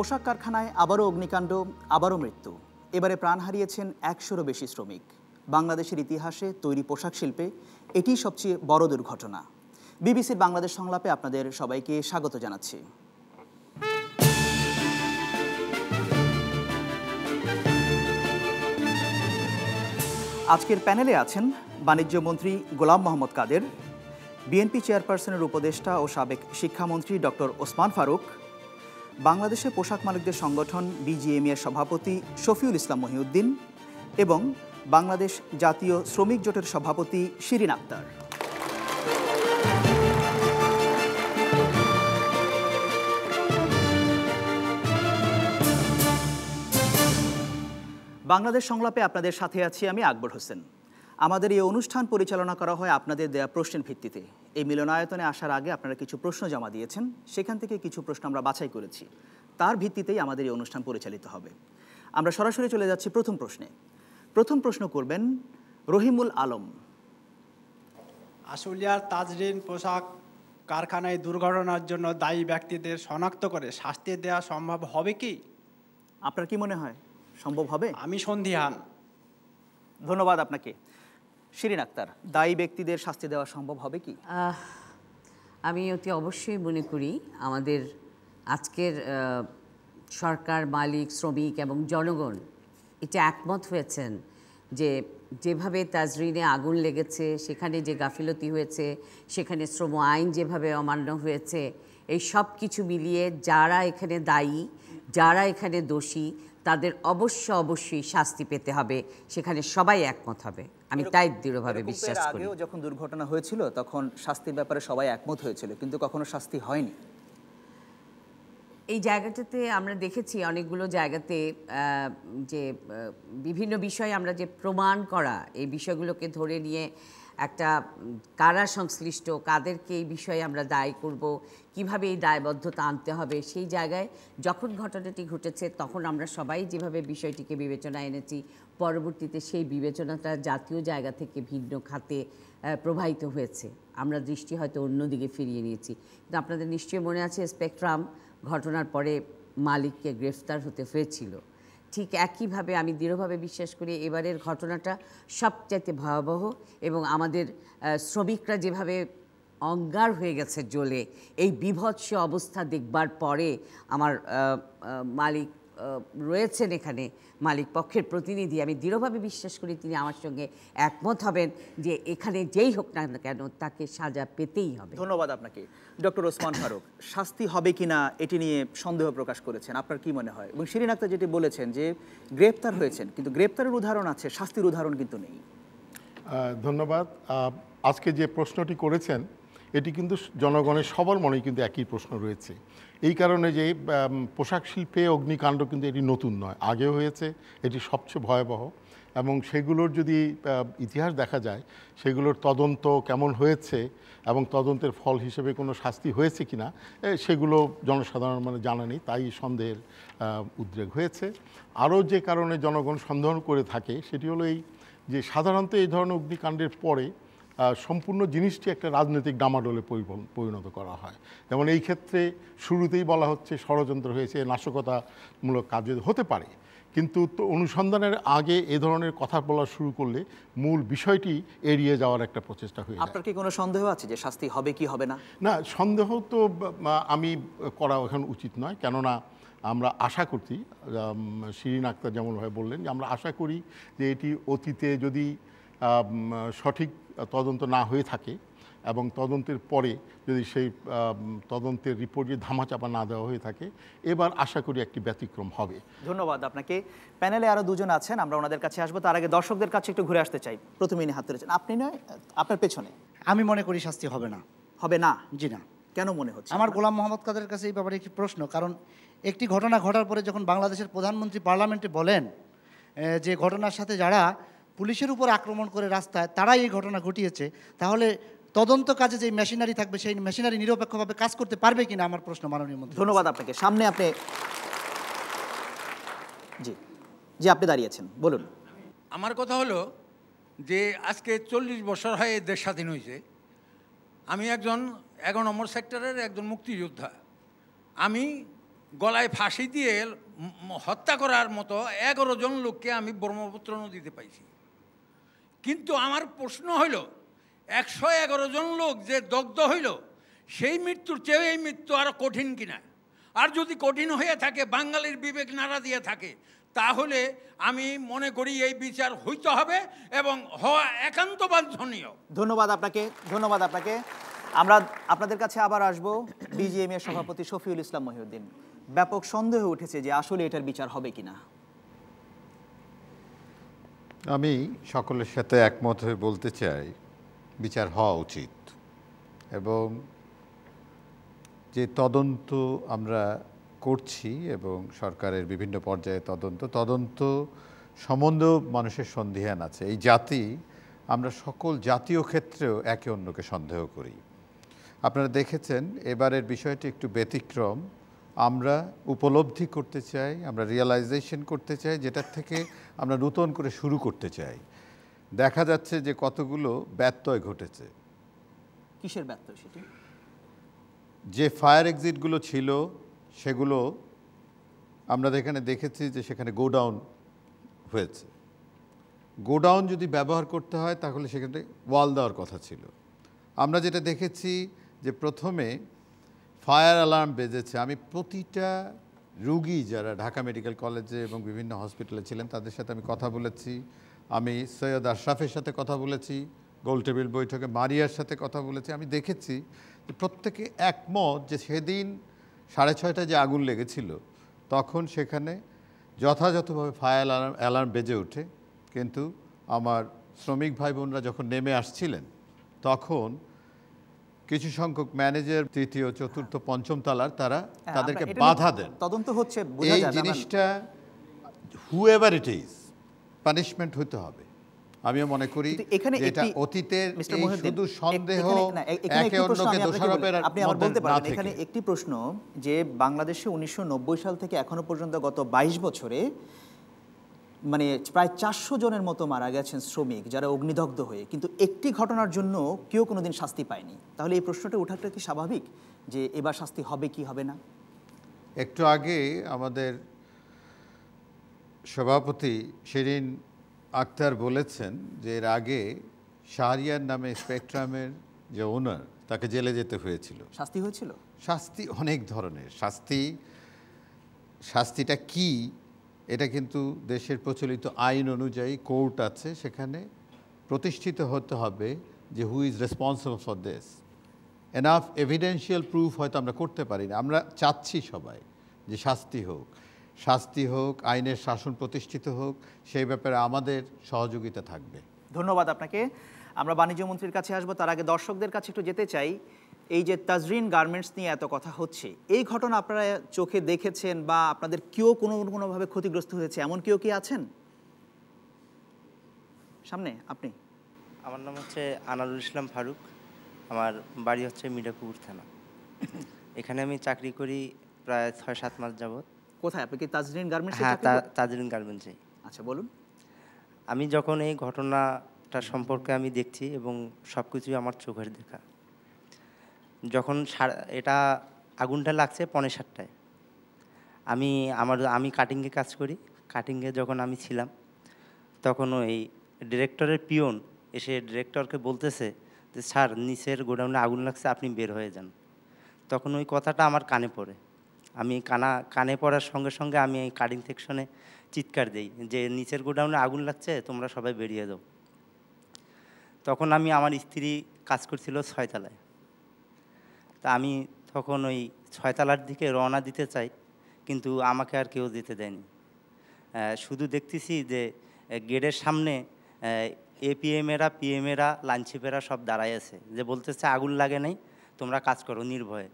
পোশাক কারখানায় আবারও অগ্নিকাণ্ড আবারও মৃত্যু এবারে প্রাণ হারিয়েছেন একশোরও বেশি শ্রমিক বাংলাদেশের ইতিহাসে তৈরি পোশাক শিল্পে এটি সবচেয়ে বড় দুর্ঘটনা বিবিসির বাংলাদেশ সংলাপে আপনাদের সবাইকে স্বাগত জানাচ্ছি আজকের প্যানেলে আছেন বাণিজ্য মন্ত্রী গোলাম মোহাম্মদ কাদের বিএনপি চেয়ারপারসনের উপদেষ্টা ও সাবেক শিক্ষামন্ত্রী ডক্টর ওসমান ফারুক বাংলাদেশের পোশাক মালিকদের সংগঠন বিজিএমইয়ের সভাপতি শফিউল ইসলাম মহিউদ্দিন এবং বাংলাদেশ জাতীয় শ্রমিক জোটের সভাপতি শিরিন আক্তার বাংলাদেশ সংলাপে আপনাদের সাথে আছি আমি আকবর হোসেন আমাদের এই অনুষ্ঠান পরিচালনা করা হয় আপনাদের দেয়া প্রশ্নের ভিত্তিতে এই মিলনায়তনে আসার আগে আপনারা কিছু প্রশ্ন জমা দিয়েছেন সেখান থেকে কিছু প্রশ্ন আমরা বাছাই করেছি তার ভিত্তিতেই আমাদের এই অনুষ্ঠান পরিচালিত হবে আমরা সরাসরি চলে যাচ্ছি প্রথম প্রশ্নে প্রথম প্রশ্ন করবেন রহিমুল আলম আশুলিয়ার তাজরিন পোশাক কারখানায় দুর্ঘটনার জন্য দায়ী ব্যক্তিদের শনাক্ত করে শাস্তি দেওয়া সম্ভব হবে কি আপনার কি মনে হয় সম্ভব হবে আমি সন্ধিহান ধন্যবাদ আপনাকে শিরিন আক্তার দায়ী ব্যক্তিদের শাস্তি দেওয়া সম্ভব হবে কি আমি অতি অবশ্যই মনে করি আমাদের আজকের সরকার মালিক শ্রমিক এবং জনগণ এটা একমত হয়েছেন যে যেভাবে তাজরিনে আগুন লেগেছে সেখানে যে গাফিলতি হয়েছে সেখানে শ্রম আইন যেভাবে অমান্য হয়েছে এই সব কিছু মিলিয়ে যারা এখানে দায়ী যারা এখানে দোষী তাদের অবশ্য অবশ্যই শাস্তি পেতে হবে সেখানে সবাই একমত হবে আমি তাই দৃঢ়ভাবে বিশ্বাস করি যখন দুর্ঘটনা হয়েছিল তখন শাস্তির ব্যাপারে সবাই একমত হয়েছিল কিন্তু কখনো শাস্তি হয়নি এই জায়গাটাতে আমরা দেখেছি অনেকগুলো জায়গাতে যে বিভিন্ন বিষয়ে আমরা যে প্রমাণ করা এই বিষয়গুলোকে ধরে নিয়ে একটা কারা সংশ্লিষ্ট কাদেরকে এই বিষয়ে আমরা দায়ী করব কিভাবে এই দায়বদ্ধতা আনতে হবে সেই জায়গায় যখন ঘটনাটি ঘটেছে তখন আমরা সবাই যেভাবে বিষয়টিকে বিবেচনা এনেছি পরবর্তীতে সেই বিবেচনাটা জাতীয় জায়গা থেকে ভিন্ন খাতে প্রবাহিত হয়েছে আমরা দৃষ্টি হয়তো অন্যদিকে ফিরিয়ে নিয়েছি কিন্তু আপনাদের নিশ্চয়ই মনে আছে স্পেকট্রাম ঘটনার পরে মালিককে গ্রেফতার হতে হয়েছিল ঠিক একইভাবে আমি দৃঢ়ভাবে বিশ্বাস করি এবারের ঘটনাটা সবচাইতে ভয়াবহ এবং আমাদের শ্রমিকরা যেভাবে অঙ্গার হয়ে গেছে জ্বলে এই বিভৎস অবস্থা দেখবার পরে আমার মালিক রয়েছেন এখানে মালিক পক্ষের প্রতিনিধি আমি দৃঢ়ভাবে বিশ্বাস করি তিনি আমার সঙ্গে একমত হবেন যে এখানে যেই হোক না কেন তাকে সাজা পেতেই হবে ধন্যবাদ আপনাকে ডক্টর ওসমান ফারুক শাস্তি হবে কি না এটি নিয়ে সন্দেহ প্রকাশ করেছেন আপনার কি মনে হয় এবং শিরিন আক্তার যেটি বলেছেন যে গ্রেপ্তার হয়েছেন কিন্তু গ্রেপ্তারের উদাহরণ আছে শাস্তির উদাহরণ কিন্তু নেই ধন্যবাদ আজকে যে প্রশ্নটি করেছেন এটি কিন্তু জনগণের সবার মনে কিন্তু একই প্রশ্ন রয়েছে এই কারণে যে পোশাক শিল্পে অগ্নিকাণ্ড কিন্তু এটি নতুন নয় আগে হয়েছে এটি সবচেয়ে ভয়াবহ এবং সেগুলোর যদি ইতিহাস দেখা যায় সেগুলোর তদন্ত কেমন হয়েছে এবং তদন্তের ফল হিসেবে কোনো শাস্তি হয়েছে কি না সেগুলো জনসাধারণ মানে জানা নেই তাই সন্দেহের উদ্রেক হয়েছে আরও যে কারণে জনগণ সন্দেহ করে থাকে সেটি হলো এই যে সাধারণত এই ধরনের অগ্নিকাণ্ডের পরে সম্পূর্ণ জিনিসটি একটা রাজনৈতিক ডামাডোলে পরিণত করা হয় যেমন এই ক্ষেত্রে শুরুতেই বলা হচ্ছে ষড়যন্ত্র হয়েছে নাশকতামূলক কাজ হতে পারে কিন্তু তো অনুসন্ধানের আগে এ ধরনের কথা বলা শুরু করলে মূল বিষয়টি এড়িয়ে যাওয়ার একটা প্রচেষ্টা হয়েছে আপনার কি কোনো সন্দেহ আছে যে শাস্তি হবে কি হবে না না সন্দেহ তো আমি করা এখন উচিত নয় কেননা আমরা আশা করছি শিরিন আক্তার যেমনভাবে বললেন যে আমরা আশা করি যে এটি অতীতে যদি সঠিক তদন্ত না হয়ে থাকে এবং তদন্তের পরে যদি সেই তদন্তের রিপোর্ট যদি ধামাচাপা না দেওয়া হয়ে থাকে এবার আশা করি একটি ব্যতিক্রম হবে ধন্যবাদ আপনাকে প্যানেলে আরও দুজন আছেন আমরা ওনাদের কাছে আসবো তার আগে দর্শকদের কাছে একটু ঘুরে আসতে চাই প্রথমে ইনি হাত ধরেছেন আপনি নয় আপনার পেছনে আমি মনে করি শাস্তি হবে না হবে না জি না কেন মনে হচ্ছে আমার গোলাম মোহাম্মদ কাদের কাছে এই ব্যাপারে একটি প্রশ্ন কারণ একটি ঘটনা ঘটার পরে যখন বাংলাদেশের প্রধানমন্ত্রী পার্লামেন্টে বলেন যে ঘটনার সাথে যারা পুলিশের উপর আক্রমণ করে রাস্তায় তারাই এই ঘটনা ঘটিয়েছে তাহলে তদন্ত কাজে যে মেশিনারি থাকবে সেই মেশিনারি নিরপেক্ষভাবে কাজ করতে পারবে কিনা আমার প্রশ্ন মাননীয় মন্ত্রী ধন্যবাদ আপনাকে সামনে আপনি জি জি আপনি দাঁড়িয়েছেন বলুন আমার কথা হলো যে আজকে চল্লিশ বছর হয় দেশ স্বাধীন হয়েছে আমি একজন এগারো নম্বর সেক্টরের একজন মুক্তিযোদ্ধা আমি গলায় ফাঁসি দিয়ে হত্যা করার মতো এগারো জন লোককে আমি ব্রহ্মপুত্র নদীতে পাইছি কিন্তু আমার প্রশ্ন হইল একশো এগারো জন লোক যে দগ্ধ হইল সেই মৃত্যুর চেয়েও এই মৃত্যু আরও কঠিন কিনা আর যদি কঠিন হয়ে থাকে বাঙালির বিবেক নাড়া দিয়ে থাকে তাহলে আমি মনে করি এই বিচার হইতে হবে এবং হওয়া একান্ত বাঞ্ছনীয় ধন্যবাদ আপনাকে ধন্যবাদ আপনাকে আমরা আপনাদের কাছে আবার আসব বিজিএম সভাপতি শফিউল ইসলাম মহিউদ্দিন ব্যাপক সন্দেহ উঠেছে যে আসলে এটার বিচার হবে কিনা আমি সকলের সাথে একমত হয়ে বলতে চাই বিচার হওয়া উচিত এবং যে তদন্ত আমরা করছি এবং সরকারের বিভিন্ন পর্যায়ে তদন্ত তদন্ত সম্বন্ধেও মানুষের সন্দেহান আছে এই জাতি আমরা সকল জাতীয় ক্ষেত্রেও একে অন্যকে সন্দেহ করি আপনারা দেখেছেন এবারের বিষয়টি একটু ব্যতিক্রম আমরা উপলব্ধি করতে চাই আমরা রিয়েলাইজেশন করতে চাই যেটার থেকে আমরা নতুন করে শুরু করতে চাই দেখা যাচ্ছে যে কতগুলো ব্যত্যয় ঘটেছে কিসের ব্যত্যয় সেটি যে ফায়ার এক্সিটগুলো ছিল সেগুলো আমরা এখানে দেখেছি যে সেখানে গোডাউন হয়েছে গোডাউন যদি ব্যবহার করতে হয় তাহলে সেখানে ওয়াল দেওয়ার কথা ছিল আমরা যেটা দেখেছি যে প্রথমে ফায়ার অ্যালার্ম বেজেছে আমি প্রতিটা রুগী যারা ঢাকা মেডিকেল কলেজে এবং বিভিন্ন হসপিটালে ছিলেন তাদের সাথে আমি কথা বলেছি আমি সৈয়দ আশরাফের সাথে কথা বলেছি গোলটেবিল বৈঠকে মারিয়ার সাথে কথা বলেছি আমি দেখেছি যে প্রত্যেকে একমত যে সেদিন সাড়ে ছয়টায় যে আগুন লেগেছিল তখন সেখানে যথাযথভাবে ফায়ার অ্যালার্ম অ্যালার্ম বেজে ওঠে কিন্তু আমার শ্রমিক ভাই বোনরা যখন নেমে আসছিলেন তখন কিছু সংখ্যক ম্যানেজার তৃতীয় চতুর্থ পঞ্চম তালার তারা হ্যাঁ, তাদেরকে বাধা দেন তদন্ত হচ্ছে এই জিনিসটা whoever it is punishment হতে হবে আমিও মনে করি এখানে এটা অতীতে শুধু সন্দেহ একে অন্যকে দোষারোপের আপনি আমার বলতে পারেন এখানে একটি প্রশ্ন যে বাংলাদেশে উনিশশো সাল থেকে এখনো পর্যন্ত গত ২২ বছরে মানে প্রায় চারশো জনের মতো মারা গেছেন শ্রমিক যারা অগ্নিদগ্ধ হয়ে কিন্তু একটি ঘটনার জন্য কেউ কোনো দিন শাস্তি পায়নি তাহলে এই প্রশ্নটা ওঠাটা কি স্বাভাবিক যে এবার শাস্তি হবে কি হবে না একটু আগে আমাদের সভাপতি শেরিন আক্তার বলেছেন যে এর আগে শাহরিয়ার নামে স্পেকট্রামের যে ওনার তাকে জেলে যেতে হয়েছিল শাস্তি হয়েছিল শাস্তি অনেক ধরনের শাস্তি শাস্তিটা কি এটা কিন্তু দেশের প্রচলিত আইন অনুযায়ী কোর্ট আছে সেখানে প্রতিষ্ঠিত হতে হবে যে who is responsible for this enough evidential proof হয়তো আমরা করতে পারি না আমরা চাচ্ছি সবাই যে শাস্তি হোক শাস্তি হোক আইনের শাসন প্রতিষ্ঠিত হোক সেই ব্যাপারে আমাদের সহযোগিতা থাকবে ধন্যবাদ আপনাকে আমরা বাণিজ্য মন্ত্রীর কাছে আসবো তার আগে দর্শকদের কাছে একটু যেতে চাই এই যে তাজরিন গার্মেন্টস নিয়ে এত কথা হচ্ছে এই ঘটনা আপনারা চোখে দেখেছেন বা আপনাদের কেউ কোনো কোনোভাবে ক্ষতিগ্রস্ত হয়েছে এমন কেউ কি আছেন সামনে আপনি আমার নাম হচ্ছে আনারুল ইসলাম ফারুক আমার বাড়ি হচ্ছে মিরাপুর থানা এখানে আমি চাকরি করি প্রায় ছয় সাত মাস যাবৎ কোথায় আপনি কি তাজরিন গার্মেন্টস হ্যাঁ তাজরিন গার্মেন্টসে আচ্ছা বলুন আমি যখন এই ঘটনাটা সম্পর্কে আমি দেখছি এবং সব কিছুই আমার চোখের দেখা যখন এটা আগুনটা লাগছে পনে সাতটায় আমি আমার আমি কাটিংয়ে কাজ করি কাটিংয়ে যখন আমি ছিলাম তখন ওই ডিরেক্টরের পিয়ন এসে ডিরেক্টরকে বলতেছে যে স্যার নিচের গোডাউনে আগুন লাগছে আপনি বের হয়ে যান তখন ওই কথাটা আমার কানে পড়ে আমি কানা কানে পড়ার সঙ্গে সঙ্গে আমি এই কাটিং সেকশনে চিৎকার দিই যে নিচের গোডাউনে আগুন লাগছে তোমরা সবাই বেরিয়ে যাও তখন আমি আমার স্ত্রী কাজ করছিল ছয়তলায় তা আমি তখন ওই ছয়তলার দিকে রওনা দিতে চাই কিন্তু আমাকে আর কেউ যেতে দেয়নি শুধু দেখতেছি যে গেটের সামনে এপিএমেরা পিএমেরা লাঞ্ছিপেরা সব দাঁড়াই আছে যে বলতেছে আগুন লাগে নাই তোমরা কাজ করো নির্ভয়ে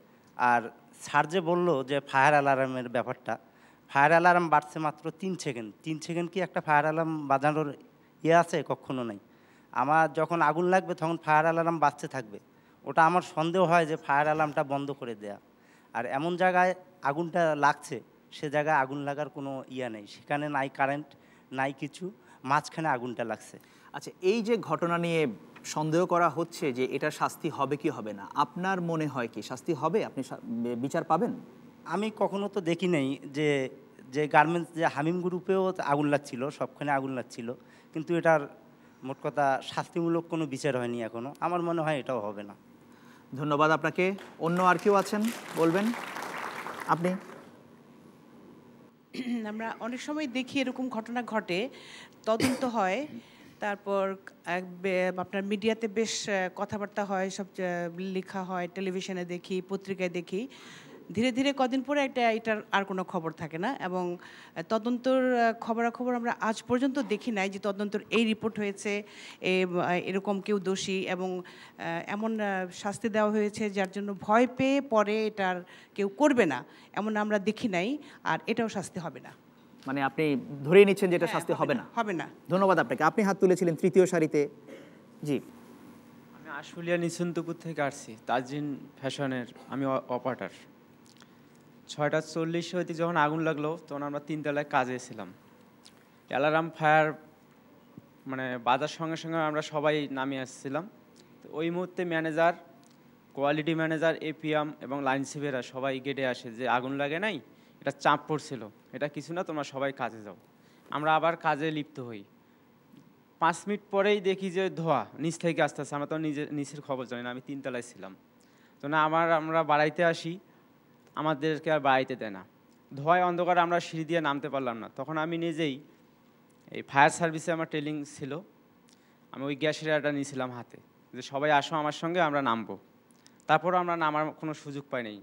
আর স্যার যে বললো যে ফায়ার অ্যালার্মের ব্যাপারটা ফায়ার অ্যালার্ম বাড়ছে মাত্র তিন সেকেন্ড তিন সেকেন্ড কি একটা ফায়ার অ্যালার্ম বাজানোর ইয়ে আছে কখনো নাই আমার যখন আগুন লাগবে তখন ফায়ার অ্যালার্ম বাড়ছে থাকবে ওটা আমার সন্দেহ হয় যে ফায়ার অ্যালার্মটা বন্ধ করে দেয়া আর এমন জায়গায় আগুনটা লাগছে সে জায়গায় আগুন লাগার কোনো ইয়া নেই সেখানে নাই কারেন্ট নাই কিছু মাঝখানে আগুনটা লাগছে আচ্ছা এই যে ঘটনা নিয়ে সন্দেহ করা হচ্ছে যে এটা শাস্তি হবে কি হবে না আপনার মনে হয় কি শাস্তি হবে আপনি বিচার পাবেন আমি কখনো তো দেখি নাই যে যে গার্মেন্টস যে হামিম গ্রুপেও আগুন লাগছিল সবখানে আগুন লাগছিল কিন্তু এটার মোট কথা শাস্তিমূলক কোনো বিচার হয়নি এখনও আমার মনে হয় এটাও হবে না ধন্যবাদ আপনাকে অন্য আর কেউ আছেন বলবেন আপনি আমরা অনেক সময় দেখি এরকম ঘটনা ঘটে তদন্ত হয় তারপর আপনার মিডিয়াতে বেশ কথাবার্তা হয় সব লেখা হয় টেলিভিশনে দেখি পত্রিকায় দেখি ধীরে ধীরে কদিন পরে এটা এটার আর কোনো খবর থাকে না এবং তদন্তর খবরাখবর আমরা আজ পর্যন্ত দেখি নাই যে তদন্তর এই রিপোর্ট হয়েছে এরকম কেউ দোষী এবং এমন শাস্তি দেওয়া হয়েছে যার জন্য ভয় পেয়ে পরে এটার কেউ করবে না এমন আমরা দেখি নাই আর এটাও শাস্তি হবে না মানে আপনি ধরে নিচ্ছেন এটা হ্যাঁ, শাস্তি হবে না হবে না ধন্যবাদ আপনাকে আপনি হাত তুলেছিলেন তৃতীয় সারিতে জি আমি আশুলিয়া নিসন্তপুর থেকে আসছি তাজিন ফ্যাশনের আমি অপারেটার ছয়টা চল্লিশ হইতে যখন আগুন লাগলো তখন আমরা তিনতলায় কাজে ছিলাম অ্যালারাম ফায়ার মানে বাজার সঙ্গে সঙ্গে আমরা সবাই নামে আসছিলাম তো ওই মুহূর্তে ম্যানেজার কোয়ালিটি ম্যানেজার এপিএম এবং লাইন সিভেরা সবাই গেটে আসে যে আগুন লাগে নাই এটা চাপ পড়ছিল এটা কিছু না তোমরা সবাই কাজে যাও আমরা আবার কাজে লিপ্ত হই পাঁচ মিনিট পরেই দেখি যে ধোয়া নিচ থেকে আস্তে আস্তে আমরা তো নিজে নিচের খবর জানি না আমি তিনতলায় ছিলাম তো না আমার আমরা বাড়াইতে আসি আমাদেরকে আর বাড়িতে দেয় না ধোয়ায় অন্ধকারে আমরা সিঁড়ি দিয়ে নামতে পারলাম না তখন আমি নিজেই এই ফায়ার সার্ভিসে আমার ট্রেনিং ছিল আমি ওই গ্যাসের একটা নিয়েছিলাম হাতে যে সবাই আসো আমার সঙ্গে আমরা নামবো তারপর আমরা নামার কোনো সুযোগ পাই নাই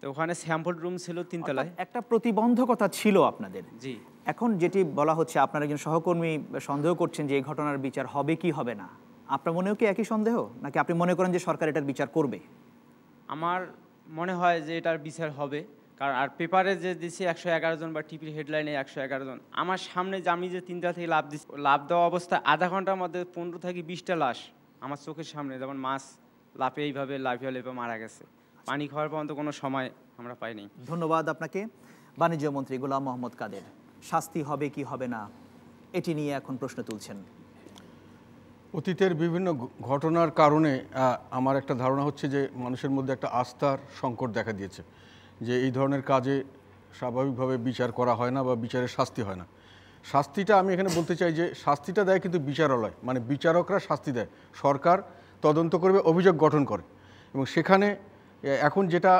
তো ওখানে স্যাম্পল রুম ছিল তিনতলায় একটা প্রতিবন্ধকতা ছিল আপনাদের জি এখন যেটি বলা হচ্ছে আপনার একজন সহকর্মী সন্দেহ করছেন যে এই ঘটনার বিচার হবে কি হবে না আপনার মনেও কি একই সন্দেহ নাকি আপনি মনে করেন যে সরকার এটার বিচার করবে আমার মনে হয় যে এটার বিচার হবে কারণ আর পেপারে যে দিছি একশো এগারো জন বা টিভির হেডলাইনে একশো এগারো জন আমার সামনে যে আমি যে তিনটা থেকে লাভ দিচ্ছি লাভ দেওয়া অবস্থায় আধা ঘন্টার মধ্যে পনেরো থেকে বিশটা লাশ আমার চোখের সামনে যেমন মাছ লাফে এইভাবে লাফিয়া লেপে মারা গেছে পানি খাওয়ার পর্যন্ত কোনো সময় আমরা পাইনি ধন্যবাদ আপনাকে বাণিজ্য মন্ত্রী গোলাম মোহাম্মদ কাদের শাস্তি হবে কি হবে না এটি নিয়ে এখন প্রশ্ন তুলছেন অতীতের বিভিন্ন ঘটনার কারণে আমার একটা ধারণা হচ্ছে যে মানুষের মধ্যে একটা আস্থার সংকট দেখা দিয়েছে যে এই ধরনের কাজে স্বাভাবিকভাবে বিচার করা হয় না বা বিচারের শাস্তি হয় না শাস্তিটা আমি এখানে বলতে চাই যে শাস্তিটা দেয় কিন্তু বিচারালয় মানে বিচারকরা শাস্তি দেয় সরকার তদন্ত করবে অভিযোগ গঠন করে এবং সেখানে এখন যেটা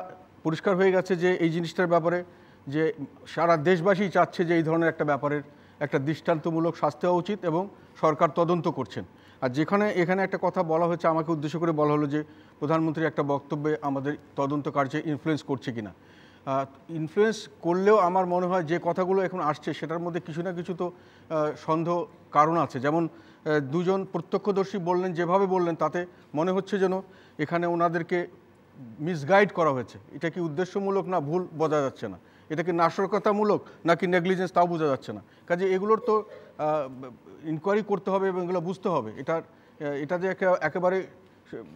পরিষ্কার হয়ে গেছে যে এই জিনিসটার ব্যাপারে যে সারা দেশবাসী চাচ্ছে যে এই ধরনের একটা ব্যাপারের একটা দৃষ্টান্তমূলক শাস্তি হওয়া উচিত এবং সরকার তদন্ত করছেন আর যেখানে এখানে একটা কথা বলা হয়েছে আমাকে উদ্দেশ্য করে বলা হলো যে প্রধানমন্ত্রীর একটা বক্তব্যে আমাদের তদন্ত কার্যে ইনফ্লুয়েস করছে কিনা ইনফ্লুয়েন্স করলেও আমার মনে হয় যে কথাগুলো এখন আসছে সেটার মধ্যে কিছু না কিছু তো সন্দেহ কারণ আছে যেমন দুজন প্রত্যক্ষদর্শী বললেন যেভাবে বললেন তাতে মনে হচ্ছে যেন এখানে ওনাদেরকে মিসগাইড করা হয়েছে এটা কি উদ্দেশ্যমূলক না ভুল বোঝা যাচ্ছে না এটা কি নাশকতামূলক নাকি নেগলিজেন্স তাও বোঝা যাচ্ছে না কাজে এগুলোর তো ইনকোয়ারি করতে হবে এবং এগুলো বুঝতে হবে এটা এটা যে একেবারে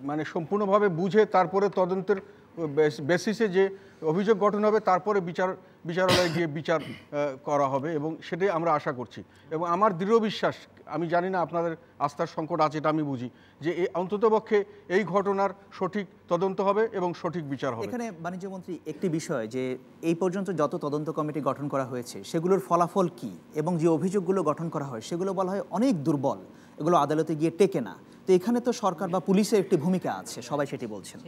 মানে সম্পূর্ণভাবে বুঝে তারপরে তদন্তের বেসিসে যে অভিযোগ গঠন হবে তারপরে বিচার বিচারালয়ে গিয়ে বিচার করা হবে এবং সেটাই আমরা আশা করছি এবং আমার দৃঢ় বিশ্বাস আমি জানি না আপনাদের আস্থার সংকট আছে এটা আমি বুঝি যে অন্ততপক্ষে এই ঘটনার সঠিক তদন্ত হবে এবং সঠিক বিচার হবে এখানে বাণিজ্যমন্ত্রী একটি বিষয় যে এই পর্যন্ত যত তদন্ত কমিটি গঠন করা হয়েছে সেগুলোর ফলাফল কি এবং যে অভিযোগগুলো গঠন করা হয় সেগুলো বলা হয় অনেক দুর্বল এগুলো আদালতে গিয়ে টেকে না তো এখানে তো সরকার বা পুলিশের একটি ভূমিকা আছে সবাই সেটি বলছেন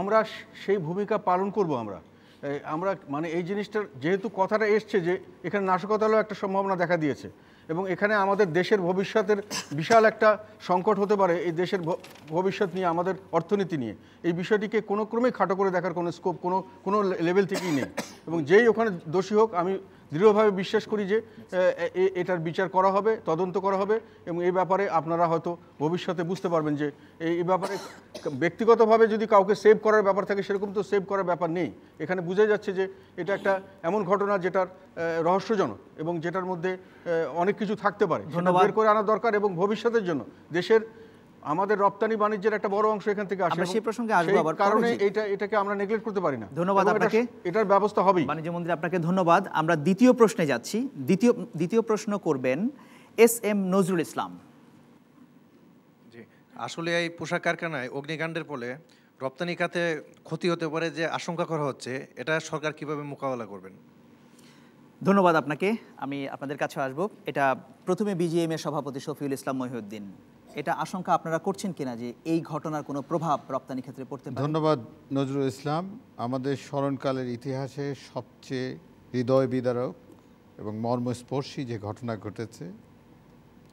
আমরা সেই ভূমিকা পালন করব আমরা আমরা মানে এই জিনিসটার যেহেতু কথাটা এসছে যে এখানে নাশকতালও একটা সম্ভাবনা দেখা দিয়েছে এবং এখানে আমাদের দেশের ভবিষ্যতের বিশাল একটা সংকট হতে পারে এই দেশের ভবিষ্যৎ নিয়ে আমাদের অর্থনীতি নিয়ে এই বিষয়টিকে কোনো ক্রমেই খাটো করে দেখার কোনো স্কোপ কোনো কোনো লেভেল থেকেই নেই এবং যেই ওখানে দোষী হোক আমি দৃঢ়ভাবে বিশ্বাস করি যে এটার বিচার করা হবে তদন্ত করা হবে এবং এই ব্যাপারে আপনারা হয়তো ভবিষ্যতে বুঝতে পারবেন যে এই ব্যাপারে ব্যক্তিগতভাবে যদি কাউকে সেভ করার ব্যাপার থাকে সেরকম তো সেভ করার ব্যাপার নেই এখানে বুঝে যাচ্ছে যে এটা একটা এমন ঘটনা যেটার রহস্যজনক এবং যেটার মধ্যে অনেক কিছু থাকতে পারে বের করে আনা দরকার এবং ভবিষ্যতের জন্য দেশের আমাদের রপ্তানি বাণিজ্যের একটা বড় অংশ এখান থেকে আসে আমরা সেই প্রসঙ্গে আসবো আবার কারণ এটা এটাকে আমরা নেগলেক্ট করতে পারি না ধন্যবাদ আপনাকে এটার ব্যবস্থা হবে বাণিজ্য মন্ত্রী আপনাকে ধন্যবাদ আমরা দ্বিতীয় প্রশ্নে যাচ্ছি দ্বিতীয় দ্বিতীয় প্রশ্ন করবেন এস এম নজরুল ইসলাম আসলে এই পোশাক কারখানায় অগ্নিকাণ্ডের ফলে রপ্তানি খাতে ক্ষতি হতে পারে যে আশঙ্কা করা হচ্ছে এটা সরকার কিভাবে মোকাবেলা করবেন ধন্যবাদ আপনাকে আমি আপনাদের কাছে আসব এটা প্রথমে বিজিএম এর সভাপতি শফিউল ইসলাম মহিউদ্দিন এটা আশঙ্কা আপনারা করছেন কিনা যে এই ঘটনার কোনো প্রভাব রপ্তানি ক্ষেত্রে পড়তে পারে ধন্যবাদ নজরুল ইসলাম আমাদের স্মরণকালের ইতিহাসে সবচেয়ে হৃদয় বিদারক এবং মর্মস্পর্শী যে ঘটনা ঘটেছে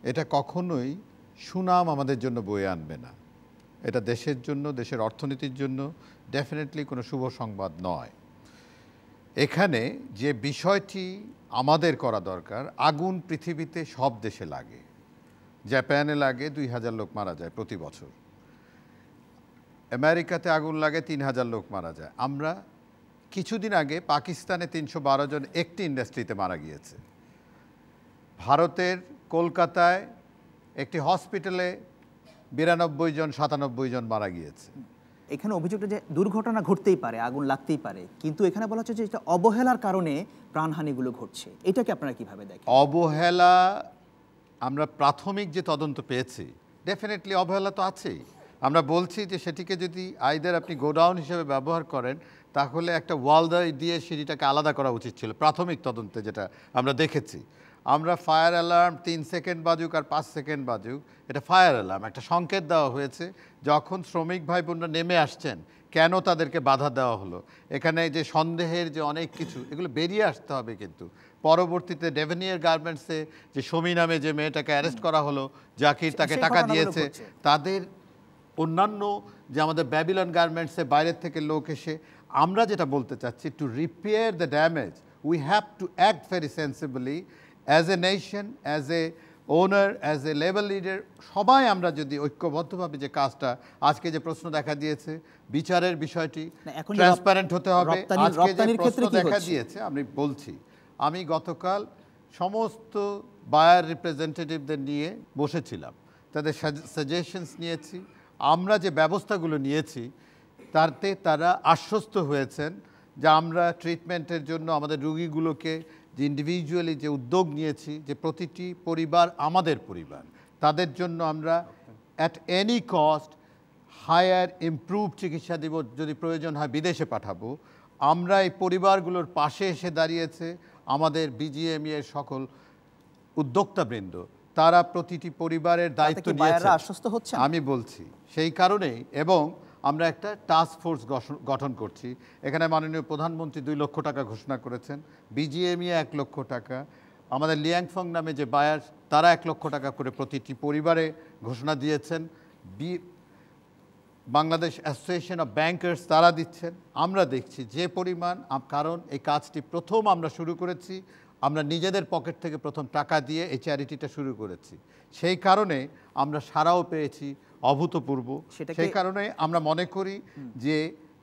এটা কখনোই সুনাম আমাদের জন্য বয়ে আনবে না এটা দেশের জন্য দেশের অর্থনীতির জন্য ডেফিনেটলি কোনো শুভ সংবাদ নয় এখানে যে বিষয়টি আমাদের করা দরকার আগুন পৃথিবীতে সব দেশে লাগে জাপানে লাগে দুই হাজার লোক মারা যায় প্রতি বছর আমেরিকাতে আগুন লাগে তিন হাজার লোক মারা যায় আমরা কিছুদিন আগে পাকিস্তানে তিনশো বারো জন একটি ইন্ডাস্ট্রিতে মারা গিয়েছে ভারতের কলকাতায় একটি হসপিটালে বিরানব্বই জন সাতানব্বই জন মারা গিয়েছে এখানে অভিযোগটা যে দুর্ঘটনা ঘটতেই পারে আগুন লাগতেই পারে কিন্তু এখানে বলা হচ্ছে যে এটা অবহেলার কারণে প্রাণহানিগুলো ঘটছে এটাকে আপনারা কিভাবে দেখেন অবহেলা আমরা প্রাথমিক যে তদন্ত পেয়েছি ডেফিনেটলি অবহেলা তো আছেই আমরা বলছি যে সেটিকে যদি আইদার আপনি গোডাউন হিসেবে ব্যবহার করেন তাহলে একটা ওয়াল দিয়ে সিঁড়িটাকে আলাদা করা উচিত ছিল প্রাথমিক তদন্তে যেটা আমরা দেখেছি আমরা ফায়ার অ্যালার্ম তিন সেকেন্ড বাজুক আর পাঁচ সেকেন্ড বাজুক এটা ফায়ার অ্যালার্ম একটা সংকেত দেওয়া হয়েছে যখন শ্রমিক ভাই বোনরা নেমে আসছেন কেন তাদেরকে বাধা দেওয়া হলো এখানে যে সন্দেহের যে অনেক কিছু এগুলো বেরিয়ে আসতে হবে কিন্তু পরবর্তীতে ডেভেনিয়ার গার্মেন্টসে যে সমী নামে যে মেয়েটাকে অ্যারেস্ট করা হলো জাকির তাকে টাকা দিয়েছে তাদের অন্যান্য যে আমাদের ব্যাবিলন গার্মেন্টসে বাইরের থেকে লোক এসে আমরা যেটা বলতে চাচ্ছি to repair the damage we have to act very sensibly as a nation as a owner as a labour leader সবাই আমরা যদি ঐক্যবদ্ধভাবে যে কাজটা আজকে যে প্রশ্ন দেখা দিয়েছে বিচারের বিষয়টি ট্রান্সপারেন্ট হতে হবে আজকে যে প্রশ্ন দেখা দিয়েছে আমি বলছি আমি গতকাল সমস্ত বায়ার রিপ্রেজেন্টেটিভদের নিয়ে বসেছিলাম তাদের সাজেশনস নিয়েছি আমরা যে ব্যবস্থাগুলো নিয়েছি তাতে তারা আশ্বস্ত হয়েছেন যে আমরা ট্রিটমেন্টের জন্য আমাদের রুগীগুলোকে যে ইন্ডিভিজুয়ালি যে উদ্যোগ নিয়েছি যে প্রতিটি পরিবার আমাদের পরিবার তাদের জন্য আমরা at any cost higher improve চিকিৎসা দিব যদি প্রয়োজন হয় বিদেশে পাঠাবো আমরা এই পরিবারগুলোর পাশে এসে দাঁড়িয়েছে আমাদের বিজিএমইএ e এর সকল উদ্যোক্তাবৃন্দ তারা প্রতিটি পরিবারের দায়িত্ব নিয়েছে আশ্বস্ত হচ্ছে আমি বলছি সেই কারণেই এবং আমরা একটা টাস্ক ফোর্স গঠন করছি এখানে মাননীয় প্রধানমন্ত্রী দুই লক্ষ টাকা ঘোষণা করেছেন বিজিএমই e এক লক্ষ টাকা আমাদের লিয়াংফং নামে যে বায়ার তারা এক লক্ষ টাকা করে প্রতিটি পরিবারে ঘোষণা দিয়েছেন বাংলাদেশ অ্যাসোসিয়েশন অফ ব্যাংকার্স তারা দিচ্ছেন আমরা দেখছি যে পরিমাণ কারণ এই কাজটি প্রথম আমরা শুরু করেছি আমরা নিজেদের পকেট থেকে প্রথম টাকা দিয়ে এই চ্যারিটিটা শুরু করেছি সেই কারণে আমরা সারাও পেয়েছি অভূতপূর্ব সেই কারণে আমরা মনে করি যে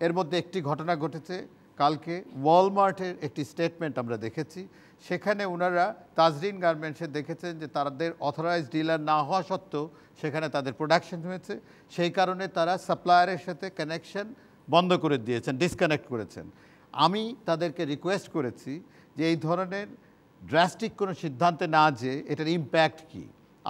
এর মধ্যে একটি ঘটনা ঘটেছে কালকে ওয়ালমার্টের একটি স্টেটমেন্ট আমরা দেখেছি সেখানে ওনারা তাজরিন গার্মেন্টসে দেখেছেন যে তাদের অথরাইজড ডিলার না হওয়া সত্ত্বেও সেখানে তাদের প্রোডাকশন হয়েছে সেই কারণে তারা সাপ্লায়ারের সাথে কানেকশন বন্ধ করে দিয়েছেন ডিসকানেক্ট করেছেন আমি তাদেরকে রিকোয়েস্ট করেছি যে এই ধরনের ড্রাস্টিক কোনো সিদ্ধান্তে না যে এটার ইম্প্যাক্ট কি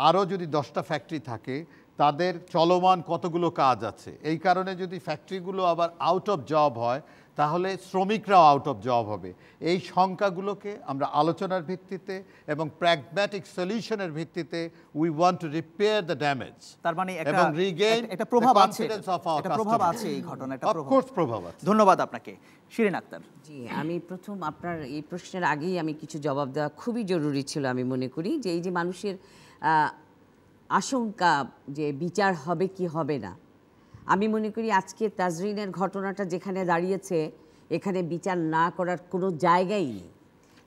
আরও যদি দশটা ফ্যাক্টরি থাকে তাদের চলমান কতগুলো কাজ আছে এই কারণে যদি ফ্যাক্টরিগুলো আবার আউট অফ জব হয় তাহলে শ্রমিকরাও আউট অফ জব হবে এই সংখ্যাগুলোকে আমরা আলোচনার ভিত্তিতে এবং প্র্যাগম্যাটিক সলিউশনের ভিত্তিতে we want to repair the damage তার মানে এবং রিগেইন একটা প্রভাব আছে একটা প্রভাব আছে এই ঘটনা একটা প্রভাব অফকোর্স প্রভাব আছে ধন্যবাদ আপনাকে শিরিন আক্তার জি আমি প্রথম আপনার এই প্রশ্নের আগেই আমি কিছু জবাব দেওয়া খুবই জরুরি ছিল আমি মনে করি যে এই যে মানুষের আশঙ্কা যে বিচার হবে কি হবে না আমি মনে করি আজকে তাজরিনের ঘটনাটা যেখানে দাঁড়িয়েছে এখানে বিচার না করার কোনো জায়গাই নেই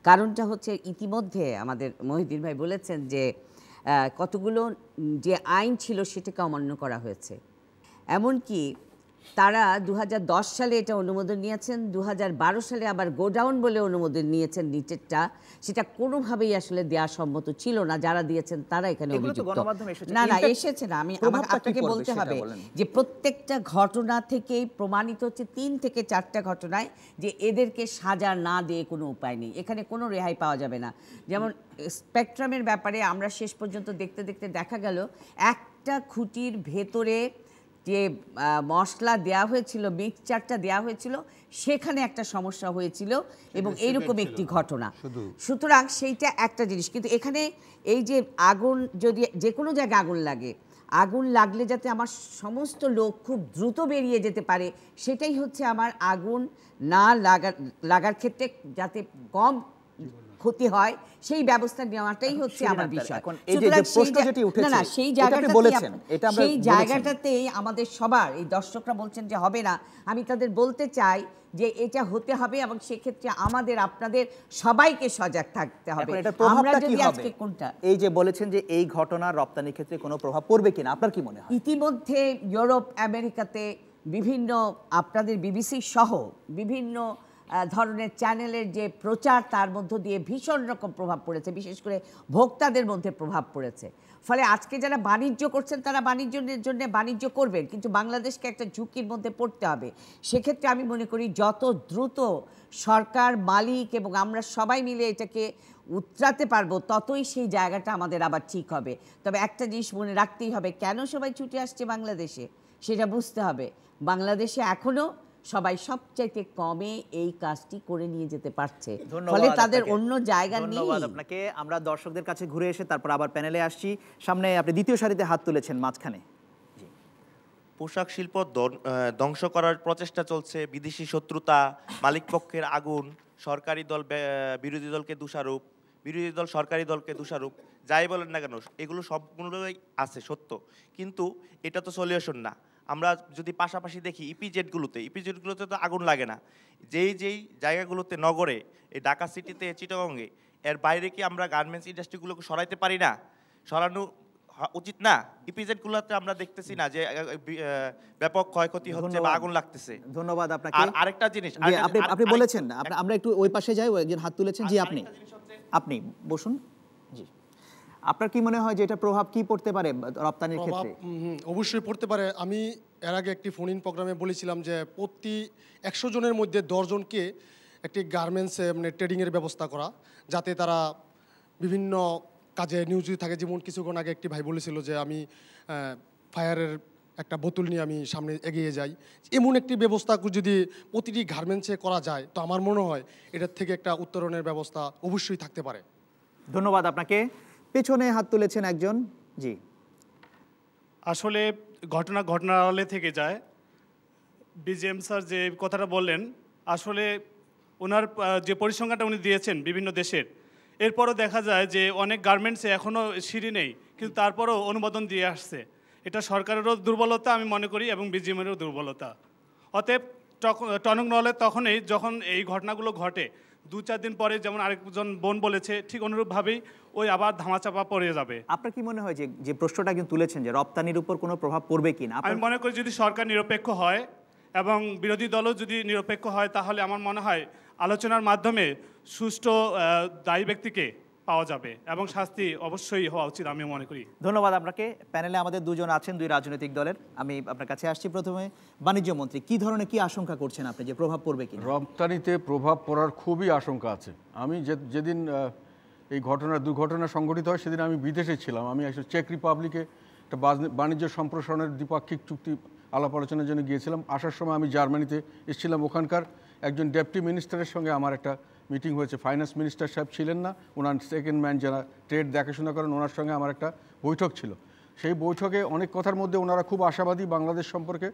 কারণটা হচ্ছে ইতিমধ্যে আমাদের মহিদিন ভাই বলেছেন যে কতগুলো যে আইন ছিল সেটাকে অমান্য করা হয়েছে এমনকি তারা দু সালে এটা অনুমোদন নিয়েছেন দু সালে আবার গোডাউন বলে অনুমোদন নিয়েছেন নিচেরটা সেটা কোনোভাবেই আসলে দেওয়া সম্মত ছিল না যারা দিয়েছেন তারা এখানে না না এসেছে না আমি আপনাকে বলতে হবে যে প্রত্যেকটা ঘটনা থেকেই প্রমাণিত হচ্ছে তিন থেকে চারটা ঘটনায় যে এদেরকে সাজা না দিয়ে কোনো উপায় নেই এখানে কোনো রেহাই পাওয়া যাবে না যেমন স্পেকট্রামের ব্যাপারে আমরা শেষ পর্যন্ত দেখতে দেখতে দেখা গেল একটা খুঁটির ভেতরে যে মশলা দেয়া হয়েছিল মিক্সচারটা দেয়া হয়েছিল সেখানে একটা সমস্যা হয়েছিল এবং এইরকম একটি ঘটনা সুতরাং সেইটা একটা জিনিস কিন্তু এখানে এই যে আগুন যদি যে কোনো জায়গায় আগুন লাগে আগুন লাগলে যাতে আমার সমস্ত লোক খুব দ্রুত বেরিয়ে যেতে পারে সেটাই হচ্ছে আমার আগুন না লাগা লাগার ক্ষেত্রে যাতে কম ক্ষতি হয় সেই ব্যবস্থা নেওয়াটাই হচ্ছে আমার বিষয় না সেই জায়গাটা সেই জায়গাটাতেই আমাদের সবার এই দর্শকরা বলছেন যে হবে না আমি তাদের বলতে চাই যে এটা হতে হবে এবং সেক্ষেত্রে আমাদের আপনাদের সবাইকে সজাগ থাকতে হবে কোনটা এই যে বলেছেন যে এই ঘটনা রপ্তানির ক্ষেত্রে কোনো প্রভাব পড়বে কিনা আপনার কি মনে হয় ইতিমধ্যে ইউরোপ আমেরিকাতে বিভিন্ন আপনাদের বিবিসি সহ বিভিন্ন ধরনের চ্যানেলের যে প্রচার তার মধ্য দিয়ে ভীষণ রকম প্রভাব পড়েছে বিশেষ করে ভোক্তাদের মধ্যে প্রভাব পড়েছে ফলে আজকে যারা বাণিজ্য করছেন তারা বাণিজ্যের জন্য বাণিজ্য করবেন কিন্তু বাংলাদেশকে একটা ঝুঁকির মধ্যে পড়তে হবে সেক্ষেত্রে আমি মনে করি যত দ্রুত সরকার মালিক এবং আমরা সবাই মিলে এটাকে উতরাতে পারবো ততই সেই জায়গাটা আমাদের আবার ঠিক হবে তবে একটা জিনিস মনে রাখতেই হবে কেন সবাই ছুটে আসছে বাংলাদেশে সেটা বুঝতে হবে বাংলাদেশে এখনও সবাই সবচাইতে কমে এই কাজটি করে নিয়ে যেতে পারছে ফলে তাদের অন্য জায়গা নেই আপনাকে আমরা দর্শকদের কাছে ঘুরে এসে তারপর আবার প্যানেলে আসছি সামনে আপনি দ্বিতীয় সারিতে হাত তুলেছেন মাঝখানে পোশাক শিল্প ধ্বংস করার প্রচেষ্টা চলছে বিদেশি শত্রুতা মালিকপক্ষের আগুন সরকারি দল বিরোধী দলকে দোষারোপ বিরোধী দল সরকারি দলকে দোষারোপ যাই বলেন না কেন এগুলো সবগুলোই আছে সত্য কিন্তু এটা তো সলিউশন না আমরা যদি পাশাপাশি দেখি ইপিজেডগুলোতে e ইপিজেডগুলোতে e তো আগুন লাগে না যেই যেই জায়গাগুলোতে নগরে এই ঢাকা সিটিতে চিটাগঙ্গে এর বাইরে কি আমরা গার্মেন্টস ইন্ডাস্ট্রিগুলোকে সরাইতে পারি না সরানো উচিত না ইপিজেডগুলোতে e আমরা দেখতেছি না যে ব্যাপক ক্ষয়ক্ষতি হচ্ছে বা আগুন লাগতেছে ধন্যবাদ আপনাকে আর আরেকটা জিনিস আপনি আপনি বলেছেন আমরা একটু ওই পাশে যাই একজন হাত তুলেছেন জি আপনি আপনি বসুন জি আপনার কি মনে হয় যে এটা প্রভাব কি পড়তে পারে রপ্তানির ক্ষেত্রে অবশ্যই পড়তে পারে আমি এর আগে একটি ফোন ইন প্রোগ্রামে বলেছিলাম যে প্রতি একশো জনের মধ্যে দশজনকে একটি গার্মেন্টসে মানে ট্রেডিংয়ের ব্যবস্থা করা যাতে তারা বিভিন্ন কাজে নিয়োজিত থাকে যেমন কিছুক্ষণ আগে একটি ভাই বলেছিল যে আমি ফায়ারের একটা বোতল নিয়ে আমি সামনে এগিয়ে যাই এমন একটি ব্যবস্থা যদি প্রতিটি গার্মেন্টসে করা যায় তো আমার মনে হয় এটার থেকে একটা উত্তরণের ব্যবস্থা অবশ্যই থাকতে পারে ধন্যবাদ আপনাকে পেছনে হাত তুলেছেন একজন জি আসলে ঘটনা ঘটনার আলে থেকে যায় বিজিএম স্যার যে কথাটা বললেন আসলে ওনার যে পরিসংখ্যাটা উনি দিয়েছেন বিভিন্ন দেশের এরপরও দেখা যায় যে অনেক গার্মেন্টসে এখনও সিঁড়ি নেই কিন্তু তারপরও অনুমোদন দিয়ে আসছে এটা সরকারেরও দুর্বলতা আমি মনে করি এবং বিজিএমেরও দুর্বলতা অতএব টনক নলে তখনই যখন এই ঘটনাগুলো ঘটে দু চার দিন পরে যেমন আরেকজন বোন বলেছে ঠিক অনুরূপভাবেই ওই আবার ধামাচাপা পড়ে যাবে আপনার কি মনে হয় যে যে প্রশ্নটা কিন্তু তুলেছেন যে রপ্তানির উপর কোনো প্রভাব পড়বে কি না আমি মনে করি যদি সরকার নিরপেক্ষ হয় এবং বিরোধী দলও যদি নিরপেক্ষ হয় তাহলে আমার মনে হয় আলোচনার মাধ্যমে সুষ্ঠু দায়ী ব্যক্তিকে পাওয়া যাবে এবং শাস্তি অবশ্যই হওয়া উচিত আমি মনে করি ধন্যবাদ আপনাকে প্যানেলে আমাদের দুজন আছেন দুই রাজনৈতিক দলের আমি আপনার কাছে আসছি প্রথমে বাণিজ্য মন্ত্রী কি ধরনের কি আশঙ্কা করছেন আপনি যে প্রভাব পড়বে কি রপ্তানিতে প্রভাব পড়ার খুবই আশঙ্কা আছে আমি যেদিন এই ঘটনা দুর্ঘটনা সংঘটিত হয় সেদিন আমি বিদেশে ছিলাম আমি আসলে চেক রিপাবলিকে একটা বাণিজ্য সম্প্রসারণের দ্বিপাক্ষিক চুক্তি আলাপ আলোচনার জন্য গিয়েছিলাম আসার সময় আমি জার্মানিতে এসেছিলাম ওখানকার একজন ডেপুটি মিনিস্টারের সঙ্গে আমার একটা মিটিং হয়েছে ফাইন্যান্স মিনিস্টার সাহেব ছিলেন না ওনার সেকেন্ড ম্যান যারা ট্রেড দেখাশোনা করেন ওনার সঙ্গে আমার একটা বৈঠক ছিল সেই বৈঠকে অনেক কথার মধ্যে ওনারা খুব আশাবাদী বাংলাদেশ সম্পর্কে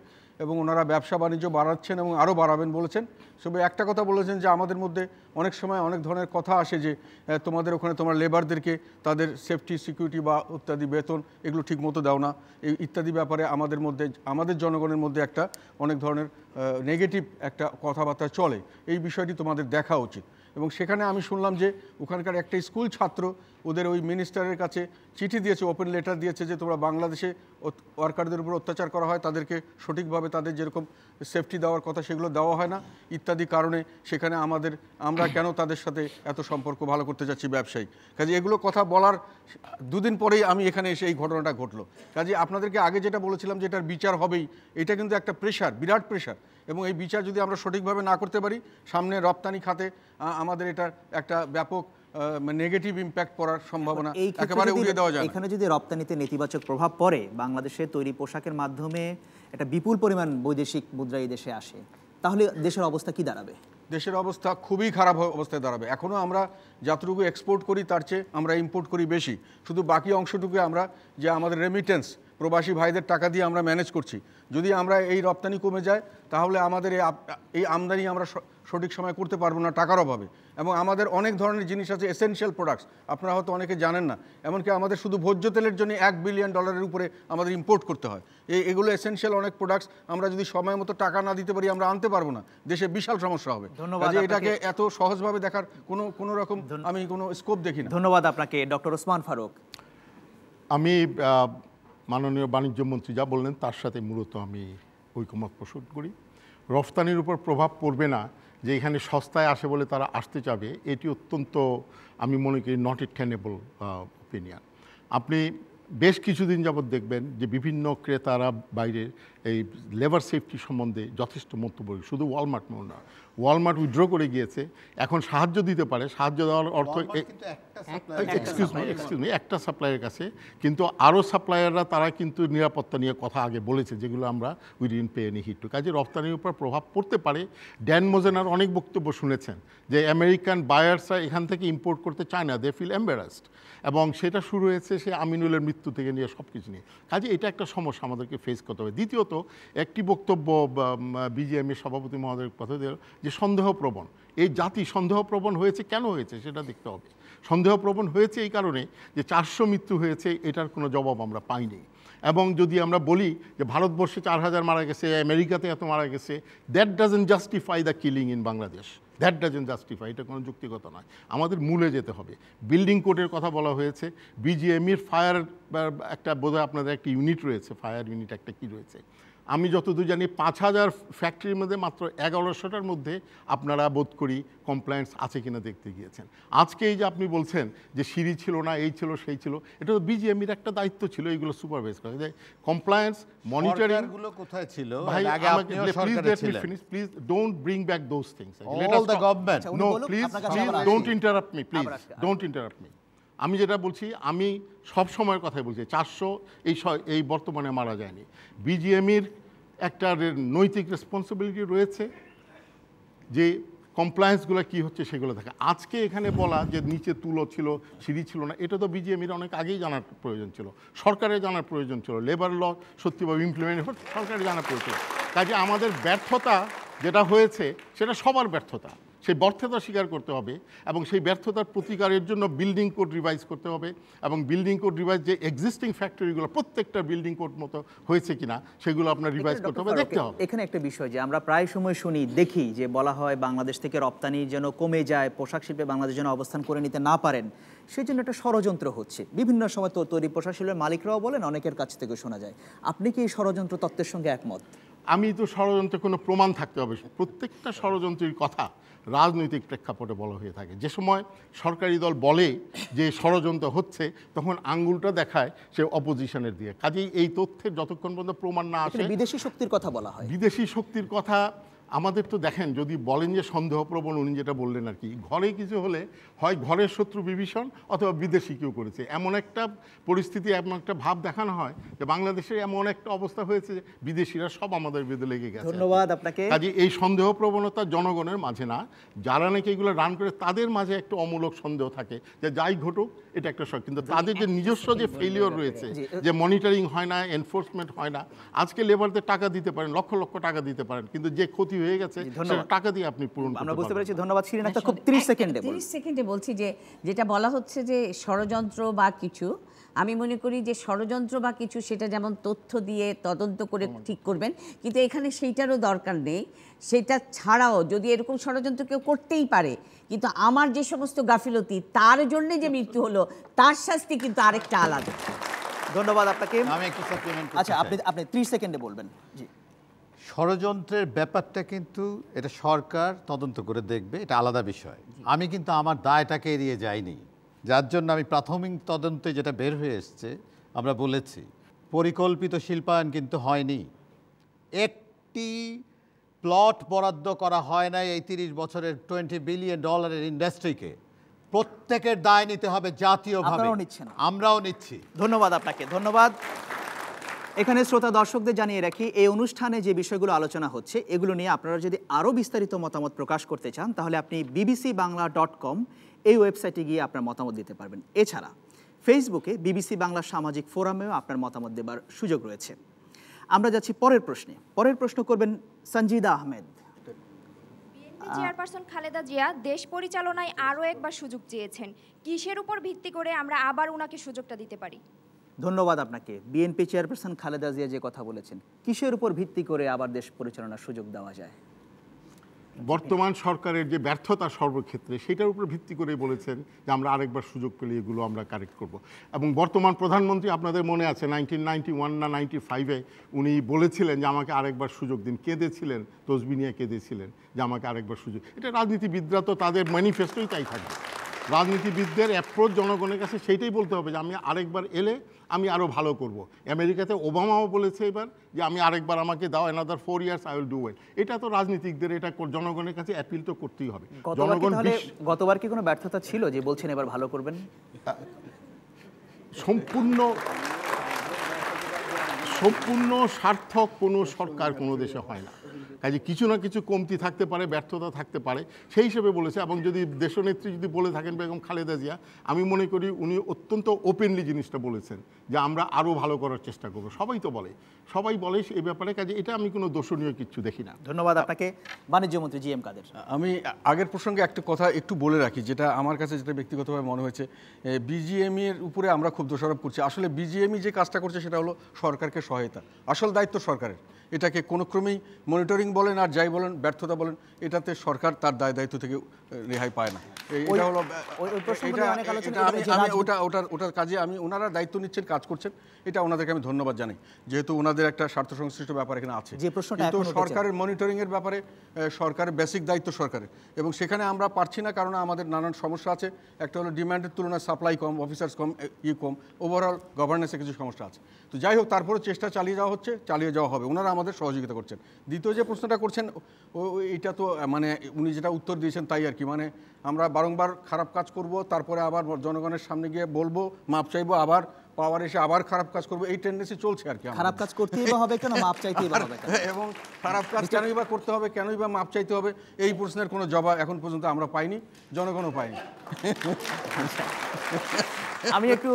এবং ওনারা ব্যবসা বাণিজ্য বাড়াচ্ছেন এবং আরও বাড়াবেন বলেছেন তবে একটা কথা বলেছেন যে আমাদের মধ্যে অনেক সময় অনেক ধরনের কথা আসে যে তোমাদের ওখানে তোমার লেবারদেরকে তাদের সেফটি সিকিউরিটি বা ইত্যাদি বেতন এগুলো ঠিক মতো দাও না এই ইত্যাদি ব্যাপারে আমাদের মধ্যে আমাদের জনগণের মধ্যে একটা অনেক ধরনের নেগেটিভ একটা কথাবার্তা চলে এই বিষয়টি তোমাদের দেখা উচিত এবং সেখানে আমি শুনলাম যে ওখানকার একটা স্কুল ছাত্র ওদের ওই মিনিস্টারের কাছে চিঠি দিয়েছে ওপেন লেটার দিয়েছে যে তোমরা বাংলাদেশে ওয়ার্কারদের উপর অত্যাচার করা হয় তাদেরকে সঠিকভাবে তাদের যেরকম সেফটি দেওয়ার কথা সেগুলো দেওয়া হয় না ইত্যাদি কারণে সেখানে আমাদের আমরা কেন তাদের সাথে এত সম্পর্ক ভালো করতে যাচ্ছি ব্যবসায়ী কাজে এগুলো কথা বলার দুদিন পরেই আমি এখানে এসে এই ঘটনাটা ঘটলো কাজে আপনাদেরকে আগে যেটা বলেছিলাম যে এটার বিচার হবেই এটা কিন্তু একটা প্রেশার বিরাট প্রেশার এবং এই বিচার যদি আমরা সঠিকভাবে না করতে পারি সামনে রপ্তানি খাতে আমাদের এটা একটা ব্যাপক নেগেটিভ ইম্প্যাক্ট পড়ার সম্ভাবনা একেবারে উড়িয়ে দেওয়া যায় এখানে যদি রপ্তানিতে নেতিবাচক প্রভাব পড়ে বাংলাদেশে তৈরি পোশাকের মাধ্যমে একটা বিপুল পরিমাণ বৈদেশিক মুদ্রা এই দেশে আসে তাহলে দেশের অবস্থা কি দাঁড়াবে দেশের অবস্থা খুবই খারাপ অবস্থায় দাঁড়াবে এখনও আমরা যতটুকু এক্সপোর্ট করি তার চেয়ে আমরা ইম্পোর্ট করি বেশি শুধু বাকি অংশটুকু আমরা যে আমাদের রেমিটেন্স প্রবাসী ভাইদের টাকা দিয়ে আমরা ম্যানেজ করছি যদি আমরা এই রপ্তানি কমে যায় তাহলে আমাদের এই আমদানি আমরা সঠিক সময় করতে পারবো না টাকার অভাবে এবং আমাদের অনেক ধরনের জিনিস আছে এসেনশিয়াল প্রোডাক্টস আপনারা হয়তো অনেকে জানেন না এমনকি আমাদের শুধু ভোজ্য তেলের জন্য এক বিলিয়ন ডলারের উপরে আমাদের ইম্পোর্ট করতে হয় এই এগুলো এসেনশিয়াল অনেক প্রোডাক্টস আমরা যদি সময় মতো টাকা না দিতে পারি আমরা আনতে পারবো না দেশে বিশাল সমস্যা হবে ধন্যবাদ এটাকে এত সহজভাবে দেখার কোনো কোনো রকম আমি কোনো স্কোপ দেখি না ধন্যবাদ আপনাকে ডক্টর ওসমান ফারুক আমি মাননীয় বাণিজ্য মন্ত্রী যা বললেন তার সাথে মূলত আমি ঐকমত পোষণ করি রফতানির উপর প্রভাব পড়বে না যে এখানে সস্তায় আসে বলে তারা আসতে চাবে এটি অত্যন্ত আমি মনে করি নট ইট ক্যানেবল ওপিনিয়ন আপনি বেশ কিছুদিন যাবৎ দেখবেন যে বিভিন্ন ক্রেতারা বাইরের এই লেবার সেফটি সম্বন্ধে যথেষ্ট মন্তব্য শুধু ওয়ালমার্ট মনে না ওয়ালমার্ট উইথড্র করে গিয়েছে এখন সাহায্য দিতে পারে সাহায্য দেওয়ার অর্থ একটা সাপ্লাইয়ের কাছে কিন্তু আরও সাপ্লায়াররা তারা কিন্তু নিরাপত্তা নিয়ে কথা আগে বলেছে যেগুলো আমরা we'd in pay any heed কাজে রপ্তানির উপর প্রভাব পড়তে পারে ড্যান মোজেনার অনেক বক্তব্য শুনেছেন যে আমেরিকান বায়ার্সরা এখান থেকে ইম্পোর্ট করতে চায় না দে ফিল এম্বারাস্ট এবং সেটা শুরু হয়েছে সে আমিনুলের মৃত্যু থেকে নিয়ে সব কিছু নিয়ে কাজে এটা একটা সমস্যা আমাদেরকে ফেস করতে হবে দ্বিতীয়ত একটি বক্তব্য বিজিএমের সভাপতি মহোদয়ের কথা দিল যে সন্দেহপ্রবণ এই জাতি সন্দেহপ্রবণ হয়েছে কেন হয়েছে সেটা দেখতে হবে সন্দেহপ্রবণ হয়েছে এই কারণে যে চারশো মৃত্যু হয়েছে এটার কোনো জবাব আমরা পাইনি এবং যদি আমরা বলি যে ভারতবর্ষে চার হাজার মারা গেছে আমেরিকাতে এত মারা গেছে that doesn't justify the killing in Bangladesh that doesn't justify এটা কোনো যুক্তিগত নয় আমাদের মূলে যেতে হবে বিল্ডিং কোডের কথা বলা হয়েছে বিজিএমির e ফায়ার একটা বোধহয় আপনাদের একটা ইউনিট রয়েছে ফায়ার ইউনিট একটা কি রয়েছে আমি যতদূর জানি পাঁচ হাজার ফ্যাক্টরির মধ্যে মাত্র এগারোশোটার মধ্যে আপনারা বোধ করি কমপ্লায়েন্স আছে কিনা দেখতে গিয়েছেন আজকে এই যে আপনি বলছেন যে সিঁড়ি ছিল না এই ছিল সেই ছিল এটা তো বিজিএমির একটা দায়িত্ব ছিল এইগুলো সুপারভাইজ করা যে কমপ্লায়েন্স মনিটরিং গুলো কোথায় ছিল ভাই please let me finish please don't bring back those things all the government no please don't interrupt me please don't interrupt me আমি যেটা বলছি আমি সব সময়ের কথাই বলছি চারশো এই এই বর্তমানে মারা যায়নি বিজিএমির একটা নৈতিক রেসপন্সিবিলিটি রয়েছে যে কমপ্লায়েন্সগুলো কি হচ্ছে সেগুলো থাকে আজকে এখানে বলা যে নিচে তুলো ছিল সিঁড়ি ছিল না এটা তো বিজিএমির অনেক আগেই জানার প্রয়োজন ছিল সরকারের জানার প্রয়োজন ছিল লেবার ল সত্যিভাবে ইমপ্লিমেন্ট সরকারের জানার প্রয়োজন কাজে আমাদের ব্যর্থতা যেটা হয়েছে সেটা সবার ব্যর্থতা সেই ব্যর্থতা স্বীকার করতে হবে এবং সেই ব্যর্থতার প্রতিকারের জন্য বিল্ডিং কোড রিভাইজ করতে হবে এবং বিল্ডিং কোড রিভাইজ যে এক্সিস্টিং ফ্যাক্টরিগুলো প্রত্যেকটা বিল্ডিং কোড মতো হয়েছে কিনা সেগুলো আপনার রিভাইজ করতে হবে দেখতে হবে এখানে একটা বিষয় যে আমরা প্রায় সময় শুনি দেখি যে বলা হয় বাংলাদেশ থেকে রপ্তানি যেন কমে যায় পোশাক শিল্পে বাংলাদেশ যেন অবস্থান করে নিতে না পারেন সেই জন্য একটা ষড়যন্ত্র হচ্ছে বিভিন্ন সময় তৈরি পোশাক শিল্পের মালিকরাও বলেন অনেকের কাছ থেকে শোনা যায় আপনি কি এই ষড়যন্ত্র তত্ত্বের সঙ্গে একমত আমি তো ষড়যন্ত্রের কোনো প্রমাণ থাকতে হবে প্রত্যেকটা ষড়যন্ত্রের কথা রাজনৈতিক প্রেক্ষাপটে বলা হয়ে থাকে যে সময় সরকারি দল বলে যে ষড়যন্ত্র হচ্ছে তখন আঙ্গুলটা দেখায় সে অপোজিশনের দিয়ে কাজেই এই তথ্যের যতক্ষণ পর্যন্ত প্রমাণ না আসে বিদেশি শক্তির কথা বলা হয় বিদেশি শক্তির কথা আমাদের তো দেখেন যদি বলেন যে সন্দেহপ্রবণ উনি যেটা বললেন আর কি ঘরে কিছু হলে হয় ঘরের শত্রু বিভীষণ অথবা বিদেশি কেউ করেছে এমন একটা পরিস্থিতি এমন একটা ভাব দেখানো হয় যে বাংলাদেশে এমন একটা অবস্থা হয়েছে যে বিদেশিরা সব আমাদের বেঁধে লেগে গেছে ধন্যবাদ আপনাকে কাজে এই সন্দেহ প্রবণতা জনগণের মাঝে না যারা নাকি এগুলো রান করে তাদের মাঝে একটা অমূলক সন্দেহ থাকে যে যাই ঘটুক এটা একটা শখ কিন্তু তাদের যে নিজস্ব যে ফেলিওর রয়েছে যে মনিটরিং হয় না এনফোর্সমেন্ট হয় না আজকে লেবারদের টাকা দিতে পারেন লক্ষ লক্ষ টাকা দিতে পারেন কিন্তু যে ক্ষতি হয়ে গেছে টাকা দিয়ে আপনি পূরণ আমরা বুঝতে পেরেছি ধন্যবাদ শিরিন একটা হ্যাঁ, খুব 30 সেকেন্ডে 30 সেকেন্ডে বলছি যে যেটা বলা হচ্ছে যে ষড়যন্ত্র বা কিছু আমি মনে করি যে ষড়যন্ত্র বা কিছু সেটা যেমন তথ্য দিয়ে তদন্ত করে ঠিক করবেন কিন্তু এখানে সেইটারও দরকার নেই সেটা ছাড়াও যদি এরকম ষড়যন্ত্র কেউ করতেই পারে কিন্তু আমার যে সমস্ত গাফিলতি তার জন্য যে মৃত্যু হলো তার শাস্তি কিন্তু আরেকটা আলাদা ধন্যবাদ আপনাকে একটু আচ্ছা আপনি আপনি ত্রিশ সেকেন্ডে বলবেন জি ষড়যন্ত্রের ব্যাপারটা কিন্তু এটা সরকার তদন্ত করে দেখবে এটা আলাদা বিষয় আমি কিন্তু আমার দায়টাকে এড়িয়ে যাইনি যার জন্য আমি প্রাথমিক তদন্তে যেটা বের হয়ে এসছে আমরা বলেছি পরিকল্পিত শিল্পায়ন কিন্তু হয়নি একটি প্লট বরাদ্দ করা হয় নাই এই তিরিশ বছরের টোয়েন্টি বিলিয়ন ডলারের ইন্ডাস্ট্রিকে প্রত্যেকের দায় নিতে হবে জাতীয়ভাবে আমরাও নিচ্ছি ধন্যবাদ আপনাকে ধন্যবাদ এখানে শ্রোতা দর্শকদের জানিয়ে রাখি এই অনুষ্ঠানে যে বিষয়গুলো আলোচনা হচ্ছে এগুলো নিয়ে আপনারা যদি আরও বিস্তারিত মতামত প্রকাশ করতে চান তাহলে আপনি বিবিসি বাংলা ডট কম এই ওয়েবসাইটে গিয়ে আপনার মতামত দিতে পারবেন এছাড়া ফেসবুকে বিবিসি বাংলা সামাজিক ফোরামেও আপনার মতামত দেবার সুযোগ রয়েছে আমরা যাচ্ছি পরের প্রশ্নে পরের প্রশ্ন করবেন সঞ্জিদা আহমেদ চেয়ারপারসন খালেদা জিয়া দেশ পরিচালনায় আরও একবার সুযোগ চেয়েছেন কিসের উপর ভিত্তি করে আমরা আবার ওনাকে সুযোগটা দিতে পারি ধন্যবাদ আপনাকে বিএনপি চেয়ারপারসন খালেদা জিয়া যে কথা বলেছেন কিসের উপর ভিত্তি করে আবার দেশ পরিচালনার সুযোগ দেওয়া যায় বর্তমান সরকারের যে ব্যর্থতা সর্বক্ষেত্রে সেটার উপর ভিত্তি করে বলেছেন যে আমরা আরেকবার সুযোগ পেলে এগুলো আমরা কারেক্ট করব এবং বর্তমান প্রধানমন্ত্রী আপনাদের মনে আছে নাইনটিন নাইনটি ওয়ান না নাইনটি ফাইভে উনি বলেছিলেন যে আমাকে আরেকবার সুযোগ দিন কেঁদেছিলেন তসবিনিয়া কেঁদেছিলেন যে আমাকে আরেকবার সুযোগ এটা রাজনীতিবিদরা তো তাদের ম্যানিফেস্টোই তাই থাকে রাজনীতিবিদদের অ্যাপ্রোচ জনগণের কাছে সেইটাই বলতে হবে যে আমি আরেকবার এলে আমি আরও ভালো করব। আমেরিকাতে ওবামাও বলেছে এবার যে আমি আরেকবার আমাকে দাও another four years I will do well এটা তো রাজনীতিকদের এটা জনগণের কাছে অ্যাপিল তো করতেই হবে জনগণ গতবার কি কোনো ব্যর্থতা ছিল যে বলছেন এবার ভালো করবেন সম্পূর্ণ সম্পূর্ণ সার্থক কোনো সরকার কোনো দেশে হয় না কাজে কিছু না কিছু কমতি থাকতে পারে ব্যর্থতা থাকতে পারে সেই হিসেবে বলেছে এবং যদি দেশনেত্রী যদি বলে থাকেন বেগম খালেদা জিয়া আমি মনে করি উনি অত্যন্ত ওপেনলি জিনিসটা বলেছেন যে আমরা আরও ভালো করার চেষ্টা করব সবাই তো বলে সবাই বলে এই ব্যাপারে কাজে এটা আমি কোনো দর্শনীয় কিছু দেখি না ধন্যবাদ আপনাকে বাণিজ্য মন্ত্রী জি এম কাদের আমি আগের প্রসঙ্গে একটা কথা একটু বলে রাখি যেটা আমার কাছে যেটা ব্যক্তিগতভাবে মনে হয়েছে বিজিএমই e এর উপরে আমরা খুব দোষারোপ করছি আসলে বিজিএমই e যে কাজটা করছে সেটা হলো সরকারকে সহায়তা আসল দায়িত্ব সরকারের এটাকে কোনোক্রমেই মনিটরিং বলেন আর যাই বলেন ব্যর্থতা বলেন এটাতে সরকার তার দায় দায়িত্ব থেকে রেহাই পায় না এটা আমি ওটা ওটার ওটার কাজে আমি ওনারা দায়িত্ব নিচ্ছেন কাজ করছেন এটা ওনাদেরকে আমি ধন্যবাদ জানাই যেহেতু ওনাদের একটা স্বার্থ সংশ্লিষ্ট ব্যাপার এখানে আছে কিন্তু সরকারের মনিটরিংয়ের ব্যাপারে সরকারের বেসিক দায়িত্ব সরকারের এবং সেখানে আমরা পারছি না কারণ আমাদের নানান সমস্যা আছে একটা হলো ডিমান্ডের তুলনায় সাপ্লাই কম অফিসার্স কম ই কম ওভারঅল গভর্নেন্সের কিছু সমস্যা আছে তো যাই হোক তারপরে চেষ্টা চালিয়ে যাওয়া হচ্ছে চালিয়ে যাওয়া হবে ওনারা আমাদের সহযোগিতা করছেন দ্বিতীয় যে প্রশ্নটা করছেন ও এটা তো মানে উনি যেটা উত্তর দিয়েছেন তাই আর কি মানে আমরা বারংবার খারাপ কাজ করব তারপরে আবার জনগণের সামনে গিয়ে বলবো মাপ চাইবো আবার পাওয়ার এসে আবার খারাপ কাজ করবো এই টেন্ডেন্সি চলছে আর কি খারাপ কাজ করতেই বা হবে কেন মাপ চাইতেই বা হবে এবং খারাপ কাজ কেনই বা করতে হবে কেনই বা মাপ চাইতে হবে এই প্রশ্নের কোনো জবাব এখন পর্যন্ত আমরা পাইনি জনগণও পাইনি আমি একটু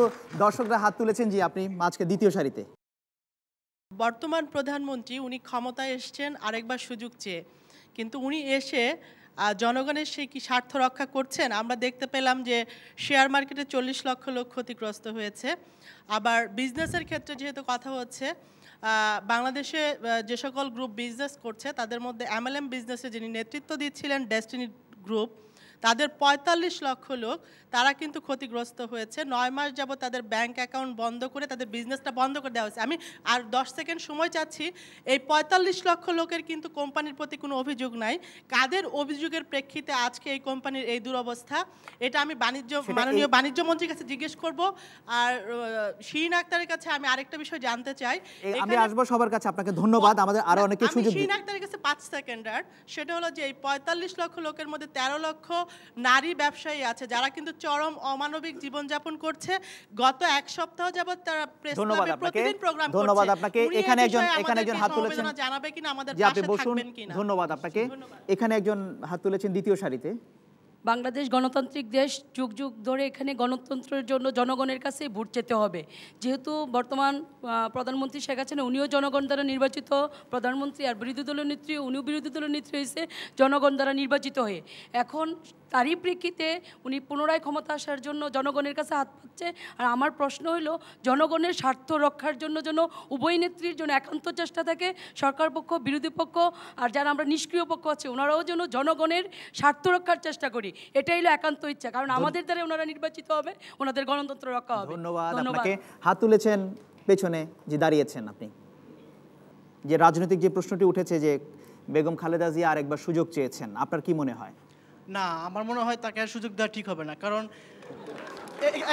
দর্শকরা হাত তুলেছেন যে আপনি আজকে দ্বিতীয় সারিতে বর্তমান প্রধানমন্ত্রী উনি ক্ষমতায় এসছেন আরেকবার সুযোগ চেয়ে কিন্তু উনি এসে জনগণের সে কি স্বার্থ রক্ষা করছেন আমরা দেখতে পেলাম যে শেয়ার মার্কেটে চল্লিশ লক্ষ লোক ক্ষতিগ্রস্ত হয়েছে আবার বিজনেসের ক্ষেত্রে যেহেতু কথা হচ্ছে বাংলাদেশে যে সকল গ্রুপ বিজনেস করছে তাদের মধ্যে এমএলএম বিজনেসে যিনি নেতৃত্ব দিচ্ছিলেন ডেস্টিনি গ্রুপ তাদের ৪৫ লক্ষ লোক তারা কিন্তু ক্ষতিগ্রস্ত হয়েছে নয় মাস যাব তাদের ব্যাংক অ্যাকাউন্ট বন্ধ করে তাদের বিজনেসটা বন্ধ করে দেওয়া হয়েছে আমি আর দশ সেকেন্ড সময় চাচ্ছি এই ৪৫ লক্ষ লোকের কিন্তু কোম্পানির প্রতি কোনো অভিযোগ নাই কাদের অভিযোগের প্রেক্ষিতে আজকে এই কোম্পানির এই দুরবস্থা এটা আমি বাণিজ্য মাননীয় বাণিজ্য মন্ত্রীর কাছে জিজ্ঞেস করব আর শিরিন আক্তারের কাছে আমি আরেকটা বিষয় জানতে চাই আমি আসবো সবার কাছে আপনাকে ধন্যবাদ আমাদের আরো অনেক কিছু শিরিন আক্তারের কাছে পাঁচ সেকেন্ড আর সেটা হলো যে এই পঁয়তাল্লিশ লক্ষ লোকের মধ্যে তেরো লক্ষ নারী ব্যবসায়ী আছে যারা কিন্তু চরম অমানবিক জীবনযাপন করছে গত এক সপ্তাহ যাবৎ তারা প্রেস ক্লাবে প্রতিদিন প্রোগ্রাম ধন্যবাদ আপনাকে এখানে একজন এখানে একজন হাত তুলেছেন জানাবে কিনা আমাদের পাশে থাকবেন কিনা ধন্যবাদ আপনাকে এখানে একজন হাত তুলেছেন দ্বিতীয় সারিতে বাংলাদেশ গণতান্ত্রিক দেশ যুগ যুগ ধরে এখানে গণতন্ত্রের জন্য জনগণের কাছে ভোট যেতে হবে যেহেতু বর্তমান প্রধানমন্ত্রী শেখ হাসিনা উনিও জনগণ দ্বারা নির্বাচিত প্রধানমন্ত্রী আর বিরোধী দলের নেত্রী উনিও বিরোধী দলের নেত্রী হয়েছে জনগণ দ্বারা নির্বাচিত হয়ে এখন তারই প্রেক্ষিতে উনি পুনরায় ক্ষমতা আসার জন্য জনগণের কাছে হাত পাচ্ছে আর আমার প্রশ্ন হইল জনগণের স্বার্থ রক্ষার জন্য যেন উভয় নেত্রীর জন্য একান্ত চেষ্টা থাকে সরকার পক্ষ বিরোধী পক্ষ আর যারা আমরা নিষ্ক্রিয় পক্ষ আছে ওনারাও যেন জনগণের স্বার্থ রক্ষার চেষ্টা করি করি এটাই হলো একান্ত ইচ্ছা কারণ আমাদের দ্বারা ওনারা নির্বাচিত হবে ওনাদের গণতন্ত্র রক্ষা হবে ধন্যবাদ আপনাকে হাত তুলেছেন পেছনে যে দাঁড়িয়েছেন আপনি যে রাজনৈতিক যে প্রশ্নটি উঠেছে যে বেগম খালেদা জিয়া আরেকবার সুযোগ চেয়েছেন আপনার কি মনে হয় না আমার মনে হয় তাকে আর সুযোগ দেওয়া ঠিক হবে না কারণ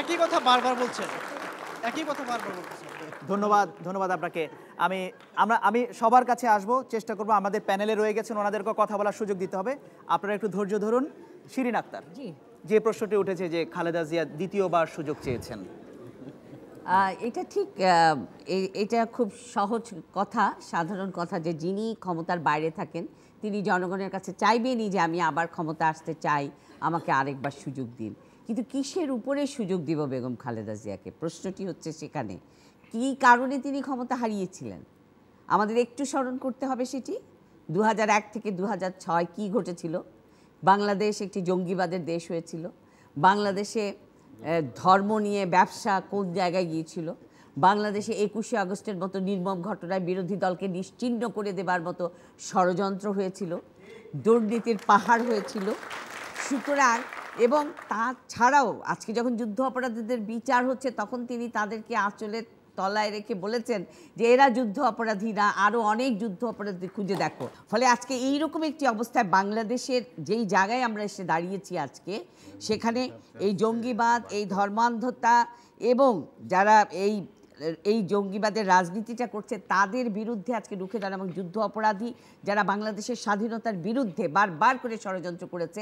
একই কথা বারবার বলছেন একই কথা বারবার বলছেন ধন্যবাদ ধন্যবাদ আপনাকে আমি আমরা আমি সবার কাছে আসব চেষ্টা করব আমাদের প্যানেলে রয়ে গেছেন ওনাদেরকে কথা বলার সুযোগ দিতে হবে আপনারা একটু ধৈর্য ধরুন শিরিন আক্তার যে প্রশ্নটি উঠেছে যে খালেদা জিয়া দ্বিতীয়বার সুযোগ চেয়েছেন এটা ঠিক এটা খুব সহজ কথা সাধারণ কথা যে যিনি ক্ষমতার বাইরে থাকেন তিনি জনগণের কাছে চাইবেনই যে আমি আবার ক্ষমতা আসতে চাই আমাকে আরেকবার সুযোগ দিন কিন্তু কিসের উপরে সুযোগ দিব বেগম খালেদা জিয়াকে প্রশ্নটি হচ্ছে সেখানে কি কারণে তিনি ক্ষমতা হারিয়েছিলেন আমাদের একটু স্মরণ করতে হবে সেটি দু থেকে দু কি ঘটেছিল বাংলাদেশ একটি জঙ্গিবাদের দেশ হয়েছিল বাংলাদেশে ধর্ম নিয়ে ব্যবসা কোন জায়গায় গিয়েছিল বাংলাদেশে একুশে আগস্টের মতো নির্মম ঘটনায় বিরোধী দলকে নিশ্চিহ্ন করে দেবার মতো ষড়যন্ত্র হয়েছিল দুর্নীতির পাহাড় হয়েছিল সুতরাং এবং তা ছাড়াও আজকে যখন যুদ্ধ অপরাধীদের বিচার হচ্ছে তখন তিনি তাদেরকে আঁচলের তলায় রেখে বলেছেন যে এরা যুদ্ধ অপরাধীরা আরও অনেক যুদ্ধ অপরাধী খুঁজে দেখো ফলে আজকে এইরকম একটি অবস্থায় বাংলাদেশের যেই জায়গায় আমরা এসে দাঁড়িয়েছি আজকে সেখানে এই জঙ্গিবাদ এই ধর্মান্ধতা এবং যারা এই এই জঙ্গিবাদের রাজনীতিটা করছে তাদের বিরুদ্ধে আজকে রুখে দাঁড়া এবং যুদ্ধ অপরাধী যারা বাংলাদেশের স্বাধীনতার বিরুদ্ধে বারবার করে ষড়যন্ত্র করেছে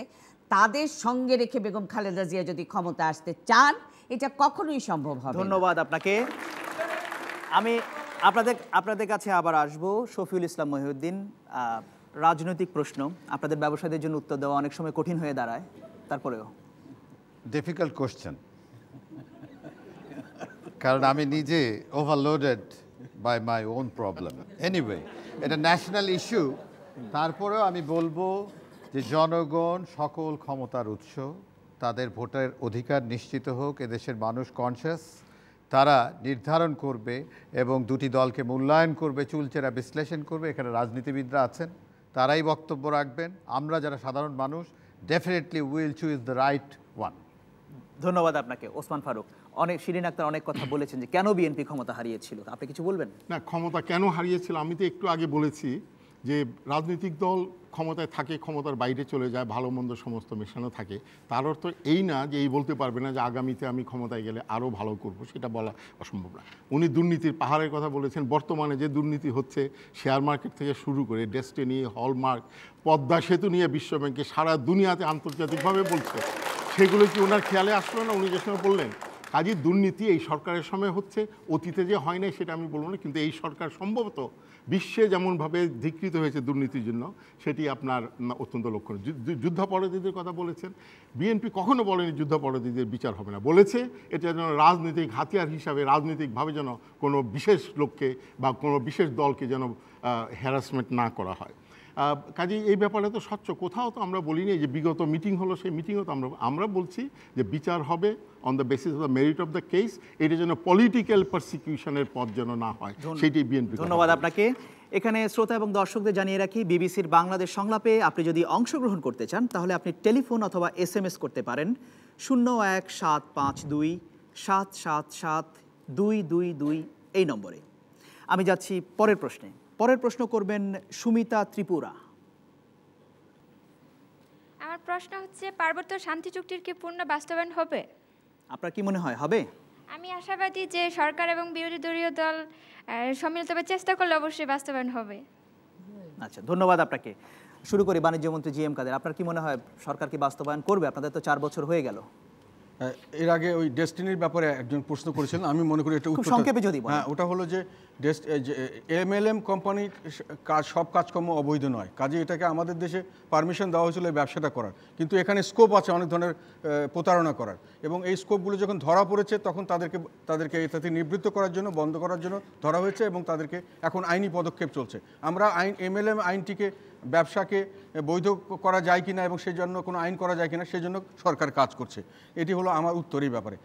তাদের সঙ্গে রেখে বেগম খালেদা জিয়া যদি ক্ষমতা আসতে চান এটা কখনোই সম্ভব হবে ধন্যবাদ আপনাকে আমি আপনাদের আপনাদের কাছে আবার আসব শফিউল ইসলাম মহিউদ্দিন রাজনৈতিক প্রশ্ন আপনাদের ব্যবসায়ীদের জন্য উত্তর দেওয়া অনেক সময় কঠিন হয়ে দাঁড়ায় তারপরেও ডিফিকাল্ট কোশ্চেন কারণ আমি নিজে overloaded by my own problem anyway এটা ন্যাশনাল ইস্যু তারপরেও আমি বলবো যে জনগণ সকল ক্ষমতার উৎস তাদের ভোটের অধিকার নিশ্চিত হোক দেশের মানুষ কনসিয়াস তারা নির্ধারণ করবে এবং দুটি দলকে মূল্যায়ন করবে চুলচেরা বিশ্লেষণ করবে এখানে রাজনীতিবিদরা আছেন তারাই বক্তব্য রাখবেন আমরা যারা সাধারণ মানুষ definitely will choose the right one ধন্যবাদ আপনাকে ওসমান ফারুক অনেক শিরিন আক্তার অনেক কথা বলেছেন যে কেন বিএনপি ক্ষমতা হারিয়েছিল আপনি কিছু বলবেন না ক্ষমতা কেন হারিয়েছিল আমি তো একটু আগে বলেছি যে রাজনৈতিক দল ক্ষমতায় থাকে ক্ষমতার বাইরে চলে যায় ভালো মন্দ সমস্ত মেশানো থাকে তার অর্থ এই না যে এই বলতে পারবে না যে আগামীতে আমি ক্ষমতায় গেলে আরও ভালো করব সেটা বলা অসম্ভব না উনি দুর্নীতির পাহাড়ের কথা বলেছেন বর্তমানে যে দুর্নীতি হচ্ছে শেয়ার মার্কেট থেকে শুরু করে ডেস্টিনি হলমার্ক পদ্মা সেতু নিয়ে বিশ্বব্যাংকে সারা দুনিয়াতে আন্তর্জাতিকভাবে বলছে সেগুলো কি ওনার খেয়ালে আসলো না উনি যে সময় বললেন কাজে দুর্নীতি এই সরকারের সময় হচ্ছে অতীতে যে হয় নাই সেটা আমি বলবো না কিন্তু এই সরকার সম্ভবত বিশ্বে যেমনভাবে ধিকৃত হয়েছে দুর্নীতির জন্য সেটি আপনার অত্যন্ত লক্ষণ যুদ্ধাপরাধীদের কথা বলেছেন বিএনপি কখনো বলেনি যুদ্ধাপরাধীদের বিচার হবে না বলেছে এটা যেন রাজনৈতিক হাতিয়ার হিসাবে রাজনৈতিকভাবে যেন কোনো বিশেষ লোককে বা কোনো বিশেষ দলকে যেন হ্যারাসমেন্ট না করা হয় কাজে এই ব্যাপারে তো স্বচ্ছ কোথাও তো আমরা বলিনি যে বিগত মিটিং হলো সেই মিটিংও তো আমরা আমরা বলছি যে বিচার হবে on the basis of the merit of the case এটা যেন পলিটিক্যাল পারসিকিউশনের পথ যেন না হয় সেটি বিএনপি ধন্যবাদ আপনাকে এখানে শ্রোতা এবং দর্শকদের জানিয়ে রাখি বিবিসির বাংলাদেশ সংলাপে আপনি যদি অংশগ্রহণ করতে চান তাহলে আপনি টেলিফোন অথবা এস এম এস করতে পারেন শূন্য এক সাত পাঁচ দুই সাত সাত সাত দুই দুই দুই এই নম্বরে আমি যাচ্ছি পরের প্রশ্নে পরের প্রশ্ন করবেন সুমিতা ত্রিপুরা আমার প্রশ্ন হচ্ছে পার্বত্য শান্তি চুক্তির কি পূর্ণ বাস্তবায়ন হবে আপনার কি মনে হয় হবে আমি আশাবাদী যে সরকার এবং বিরোধী দলীয় দল সম্মিলিতভাবে চেষ্টা করলে অবশ্যই বাস্তবায়ন হবে আচ্ছা ধন্যবাদ আপনাকে শুরু করি বাণিজ্যমন্ত্রী জি এম কাদের আপনার কি মনে হয় সরকার কি বাস্তবায়ন করবে আপনাদের তো চার বছর হয়ে গেল এর আগে ওই ডেস্টিনির ব্যাপারে একজন প্রশ্ন করেছিলেন আমি মনে করি এটা সংক্ষেপে যদি হ্যাঁ ওটা হলো যে এম এল এম কোম্পানির কাজ সব কাজকর্ম অবৈধ নয় কাজে এটাকে আমাদের দেশে পারমিশন দেওয়া হয়েছিল এই ব্যবসাটা করার কিন্তু এখানে স্কোপ আছে অনেক ধরনের প্রতারণা করার এবং এই স্কোপগুলো যখন ধরা পড়েছে তখন তাদেরকে তাদেরকে এটাতে নিবৃত্ত করার জন্য বন্ধ করার জন্য ধরা হয়েছে এবং তাদেরকে এখন আইনি পদক্ষেপ চলছে আমরা আইন এম এল এম আইনটিকে ব্যবসাকে বৈধ করা যায় কিনা এবং সেই জন্য কোনো আইন করা যায় কিনা সেই জন্য সরকার কাজ করছে এটি হলো আমার উত্তর এই ব্যাপারে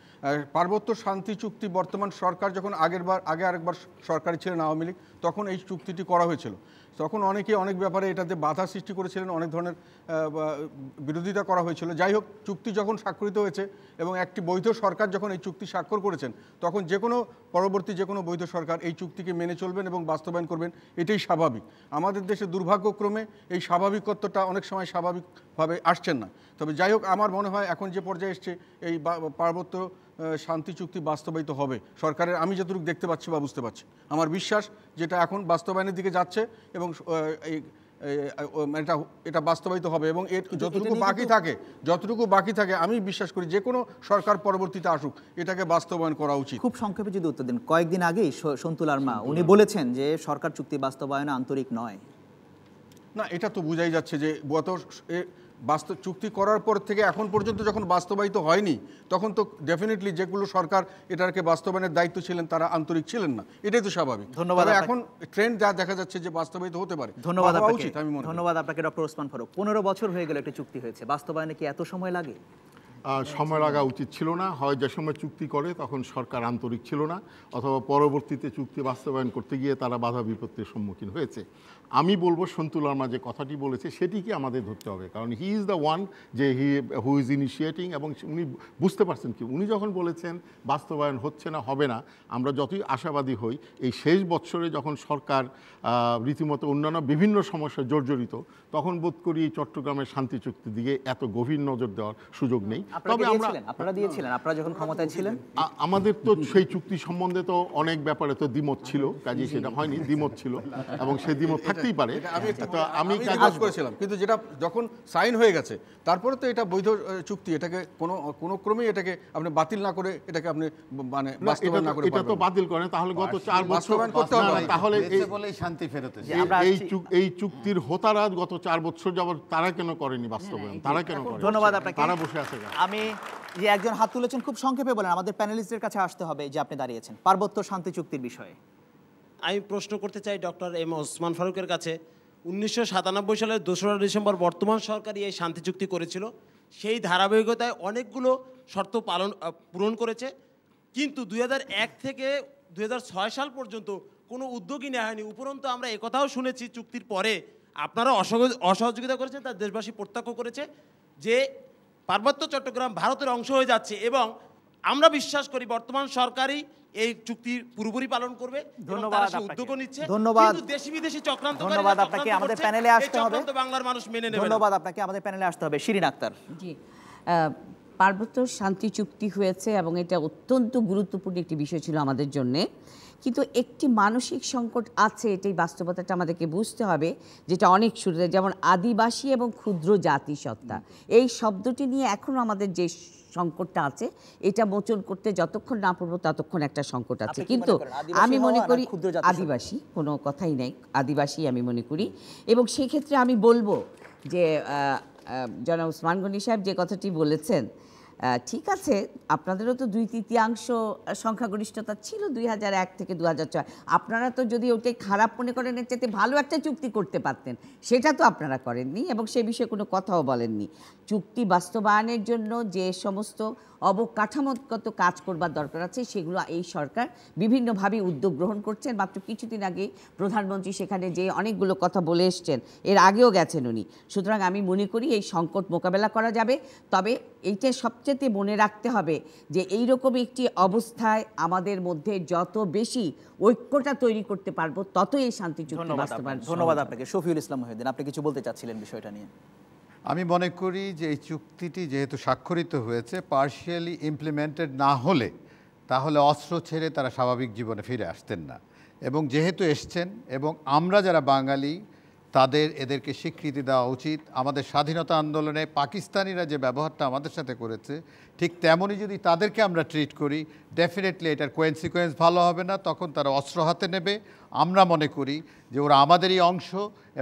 পার্বত্য শান্তি চুক্তি বর্তমান সরকার যখন আগের বার আগে আরেকবার সরকারি ছিলেন আওয়ামী লীগ তখন এই চুক্তিটি করা হয়েছিল তখন অনেকে অনেক ব্যাপারে এটাতে বাধা সৃষ্টি করেছিলেন অনেক ধরনের বিরোধিতা করা হয়েছিল যাই হোক চুক্তি যখন স্বাক্ষরিত হয়েছে এবং একটি বৈধ সরকার যখন এই চুক্তি স্বাক্ষর করেছেন তখন যে কোনো পরবর্তী যে কোনো বৈধ সরকার এই চুক্তিকে মেনে চলবেন এবং বাস্তবায়ন করবেন এটাই স্বাভাবিক আমাদের দেশে দুর্ভাগ্যক্রমে এই স্বাভাবিকত্বটা অনেক সময় স্বাভাবিকভাবে আসছেন না তবে যাই হোক আমার মনে হয় এখন যে পর্যায়ে এসছে এই পার্বত্য শান্তি চুক্তি বাস্তবায়িত হবে সরকারের আমি যতটুকু দেখতে পাচ্ছি বা বুঝতে পারছি আমার বিশ্বাস যেটা এখন বাস্তবায়নের দিকে যাচ্ছে এবং এটা এটা বাস্তবায়িত হবে এবং এর যতটুকু বাকি থাকে যতটুকু বাকি থাকে আমি বিশ্বাস করি যে কোনো সরকার পরবর্তীতে আসুক এটাকে বাস্তবায়ন করা উচিত খুব সংক্ষেপে যদি উত্তর দিন কয়েকদিন আগেই সন্তুল আর্মা উনি বলেছেন যে সরকার চুক্তি বাস্তবায়ন আন্তরিক নয় না এটা তো বোঝাই যাচ্ছে যে গত বাস্তব চুক্তি করার পর থেকে এখন পর্যন্ত যখন বাস্তবায়িত হয়নি তখন তো ডেফিনেটলি যেগুলো সরকার এটাকে বাস্তবায়নের দায়িত্ব ছিলেন তারা আন্তরিক ছিলেন না এটাই তো স্বাভাবিক ধন্যবাদ এখন ট্রেন্ড যা দেখা যাচ্ছে যে বাস্তবায়িত হতে পারে ধন্যবাদ উচিত আমি ধন্যবাদ আপনাকে ডক্টর ওসমান ফারুক পনেরো বছর হয়ে গেল একটা চুক্তি হয়েছে বাস্তবায়নে কি এত সময় লাগে সময় লাগা উচিত ছিল না হয় যে সময় চুক্তি করে তখন সরকার আন্তরিক ছিল না অথবা পরবর্তীতে চুক্তি বাস্তবায়ন করতে গিয়ে তারা বাধা বিপত্তির সম্মুখীন হয়েছে আমি বলবো সন্তুলার লার্মা যে কথাটি বলেছে সেটিকে আমাদের ধরতে হবে কারণ হি ইজ দ্য ওয়ান যে হি হু ইজ ইনিশিয়েটিং এবং উনি বুঝতে পারছেন কি উনি যখন বলেছেন বাস্তবায়ন হচ্ছে না হবে না আমরা যতই আশাবাদী হই এই শেষ বৎসরে যখন সরকার রীতিমতো অন্যান্য বিভিন্ন সমস্যা জর্জরিত তখন বোধ করি চট্টগ্রামের শান্তি চুক্তি দিকে এত গভীর নজর দেওয়ার সুযোগ নেই তবে আমরা আপনারা দিয়েছিলেন আপনারা যখন ক্ষমতায় ছিলেন আমাদের তো সেই চুক্তি সম্বন্ধে তো অনেক ব্যাপারে তো দ্বিমত ছিল কাজে সেটা হয়নি দ্বিমত ছিল এবং সেই দ্বিমত থাকে থাকতেই পারে আমি কাজ করেছিলাম কিন্তু যেটা যখন সাইন হয়ে গেছে তারপরে তো এটা বৈধ চুক্তি এটাকে কোনো কোনো ক্রমেই এটাকে আপনি বাতিল না করে এটাকে আপনি মানে বাস্তবায়ন না করে এটা তো বাতিল করেন তাহলে গত চার বছর করতে হবে তাহলে বলেই শান্তি ফেরত এই এই চুক্তির হোতারা গত চার বছর যাবত তারা কেন করেনি বাস্তবায়ন তারা কেন করে ধন্যবাদ আপনাকে তারা বসে আছে আমি যে একজন হাত তুলেছেন খুব সংক্ষেপে বলেন আমাদের প্যানেলিস্টদের কাছে আসতে হবে যে আপনি দাঁড়িয়েছেন পার্বত্য শান্তি চুক্তির বিষয়ে আমি প্রশ্ন করতে চাই ডক্টর এম ওসমান ফারুকের কাছে উনিশশো সাতানব্বই সালের দোসরা ডিসেম্বর বর্তমান সরকারই এই শান্তি চুক্তি করেছিল সেই ধারাবাহিকতায় অনেকগুলো শর্ত পালন পূরণ করেছে কিন্তু দুই এক থেকে দুই সাল পর্যন্ত কোনো উদ্যোগই নেওয়া হয়নি উপরন্তু আমরা একথাও শুনেছি চুক্তির পরে আপনারা অসহযোগিতা করেছেন তার দেশবাসী প্রত্যক্ষ করেছে যে পার্বত্য চট্টগ্রাম ভারতের অংশ হয়ে যাচ্ছে এবং আমরা বিশ্বাস করি বর্তমান সরকারই এই চুক্তি পুরোপুরি পালন করবে ধন্যবাদ উদ্যোগ নিচ্ছে ধন্যবাদ দেশি বিদেশি চক্রান্ত ধন্যবাদ আপনাকে আমাদের প্যানেলে আসতে হবে বাংলার মানুষ মেনে নেবে ধন্যবাদ আপনাকে আমাদের প্যানেলে আসতে হবে শিরিন আক্তার জি পার্বত্য শান্তি চুক্তি হয়েছে এবং এটা অত্যন্ত গুরুত্বপূর্ণ একটি বিষয় ছিল আমাদের জন্যে কিন্তু একটি মানসিক সংকট আছে এটাই বাস্তবতাটা আমাদেরকে বুঝতে হবে যেটা অনেক শুরুতে যেমন আদিবাসী এবং ক্ষুদ্র জাতি সত্তা এই শব্দটি নিয়ে এখনও আমাদের যে সংকটটা আছে এটা মোচন করতে যতক্ষণ না পড়বো ততক্ষণ একটা সংকট আছে কিন্তু আমি মনে করি আদিবাসী কোনো কথাই নেই আদিবাসী আমি মনে করি এবং সেক্ষেত্রে আমি বলবো যে জনাব ওসমান গনি সাহেব যে কথাটি বলেছেন ঠিক আছে আপনাদেরও তো দুই তৃতীয়াংশ সংখ্যাগরিষ্ঠতা ছিল দুই হাজার এক থেকে দু হাজার ছয় আপনারা তো যদি ওটাই খারাপ মনে করেন এর চাইতে ভালো একটা চুক্তি করতে পারতেন সেটা তো আপনারা করেননি এবং সে বিষয়ে কোনো কথাও বলেননি চুক্তি বাস্তবায়নের জন্য যে সমস্ত অবকাঠামোগত কাজ করবার দরকার আছে সেগুলো এই সরকার বিভিন্নভাবে উদ্যোগ গ্রহণ করছেন মাত্র কিছুদিন আগে প্রধানমন্ত্রী সেখানে যে অনেকগুলো কথা বলে এসছেন এর আগেও গেছেন উনি সুতরাং আমি মনে করি এই সংকট মোকাবেলা করা যাবে তবে এইটাই সবচেয়ে সবচেয়ে মনে রাখতে হবে যে এই রকম একটি অবস্থায় আমাদের মধ্যে যত বেশি ঐক্যটা তৈরি করতে পারবো ততই এই শান্তি ধন্যবাদ আপনাকে শফিউল ইসলাম মহিউদ্দিন আপনি কিছু বলতে চাচ্ছিলেন বিষয়টা নিয়ে আমি মনে করি যে এই চুক্তিটি যেহেতু স্বাক্ষরিত হয়েছে পার্শিয়ালি ইমপ্লিমেন্টেড না হলে তাহলে অস্ত্র ছেড়ে তারা স্বাভাবিক জীবনে ফিরে আসতেন না এবং যেহেতু এসছেন এবং আমরা যারা বাঙালি তাদের এদেরকে স্বীকৃতি দেওয়া উচিত আমাদের স্বাধীনতা আন্দোলনে পাকিস্তানিরা যে ব্যবহারটা আমাদের সাথে করেছে ঠিক তেমনই যদি তাদেরকে আমরা ট্রিট করি ডেফিনেটলি এটার কোয়েন্সিকোয়েন্স ভালো হবে না তখন তারা অস্ত্র হাতে নেবে আমরা মনে করি যে ওরা আমাদেরই অংশ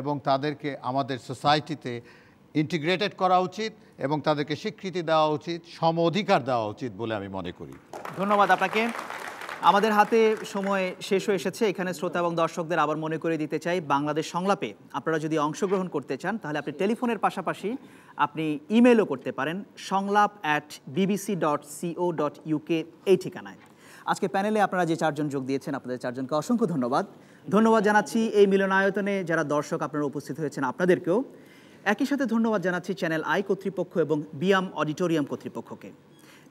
এবং তাদেরকে আমাদের সোসাইটিতে ইন্টিগ্রেটেড করা উচিত এবং তাদেরকে স্বীকৃতি দেওয়া উচিত সম অধিকার দেওয়া উচিত বলে আমি মনে করি ধন্যবাদ আপনাকে আমাদের হাতে সময় শেষ হয়ে এসেছে এখানে শ্রোতা এবং দর্শকদের আবার মনে করে দিতে চাই বাংলাদেশ সংলাপে আপনারা যদি অংশগ্রহণ করতে চান তাহলে আপনি টেলিফোনের পাশাপাশি আপনি ইমেলও করতে পারেন সংলাপ at BBC dot co dot UK এই ঠিকানায় আজকে প্যানেলে আপনারা যে চারজন যোগ দিয়েছেন আপনাদের চারজনকে অসংখ্য ধন্যবাদ ধন্যবাদ জানাচ্ছি এই মিলনায়তনে যারা দর্শক আপনারা উপস্থিত হয়েছেন আপনাদেরকেও একই সাথে ধন্যবাদ জানাচ্ছি চ্যানেল আই কর্তৃপক্ষ এবং বিয়াম অডিটোরিয়াম কর্তৃপক্ষকে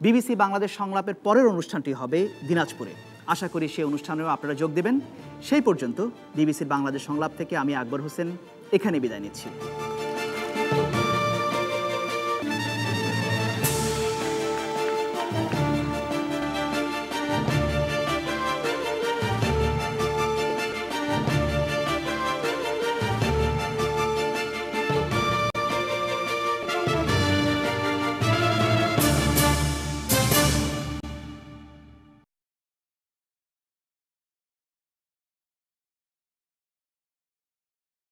বিবিসি বাংলাদেশ সংলাপের পরের অনুষ্ঠানটি হবে দিনাজপুরে আশা করি সেই অনুষ্ঠানেও আপনারা যোগ দেবেন সেই পর্যন্ত বিবিসির বাংলাদেশ সংলাপ থেকে আমি আকবর হোসেন এখানে বিদায় নিচ্ছি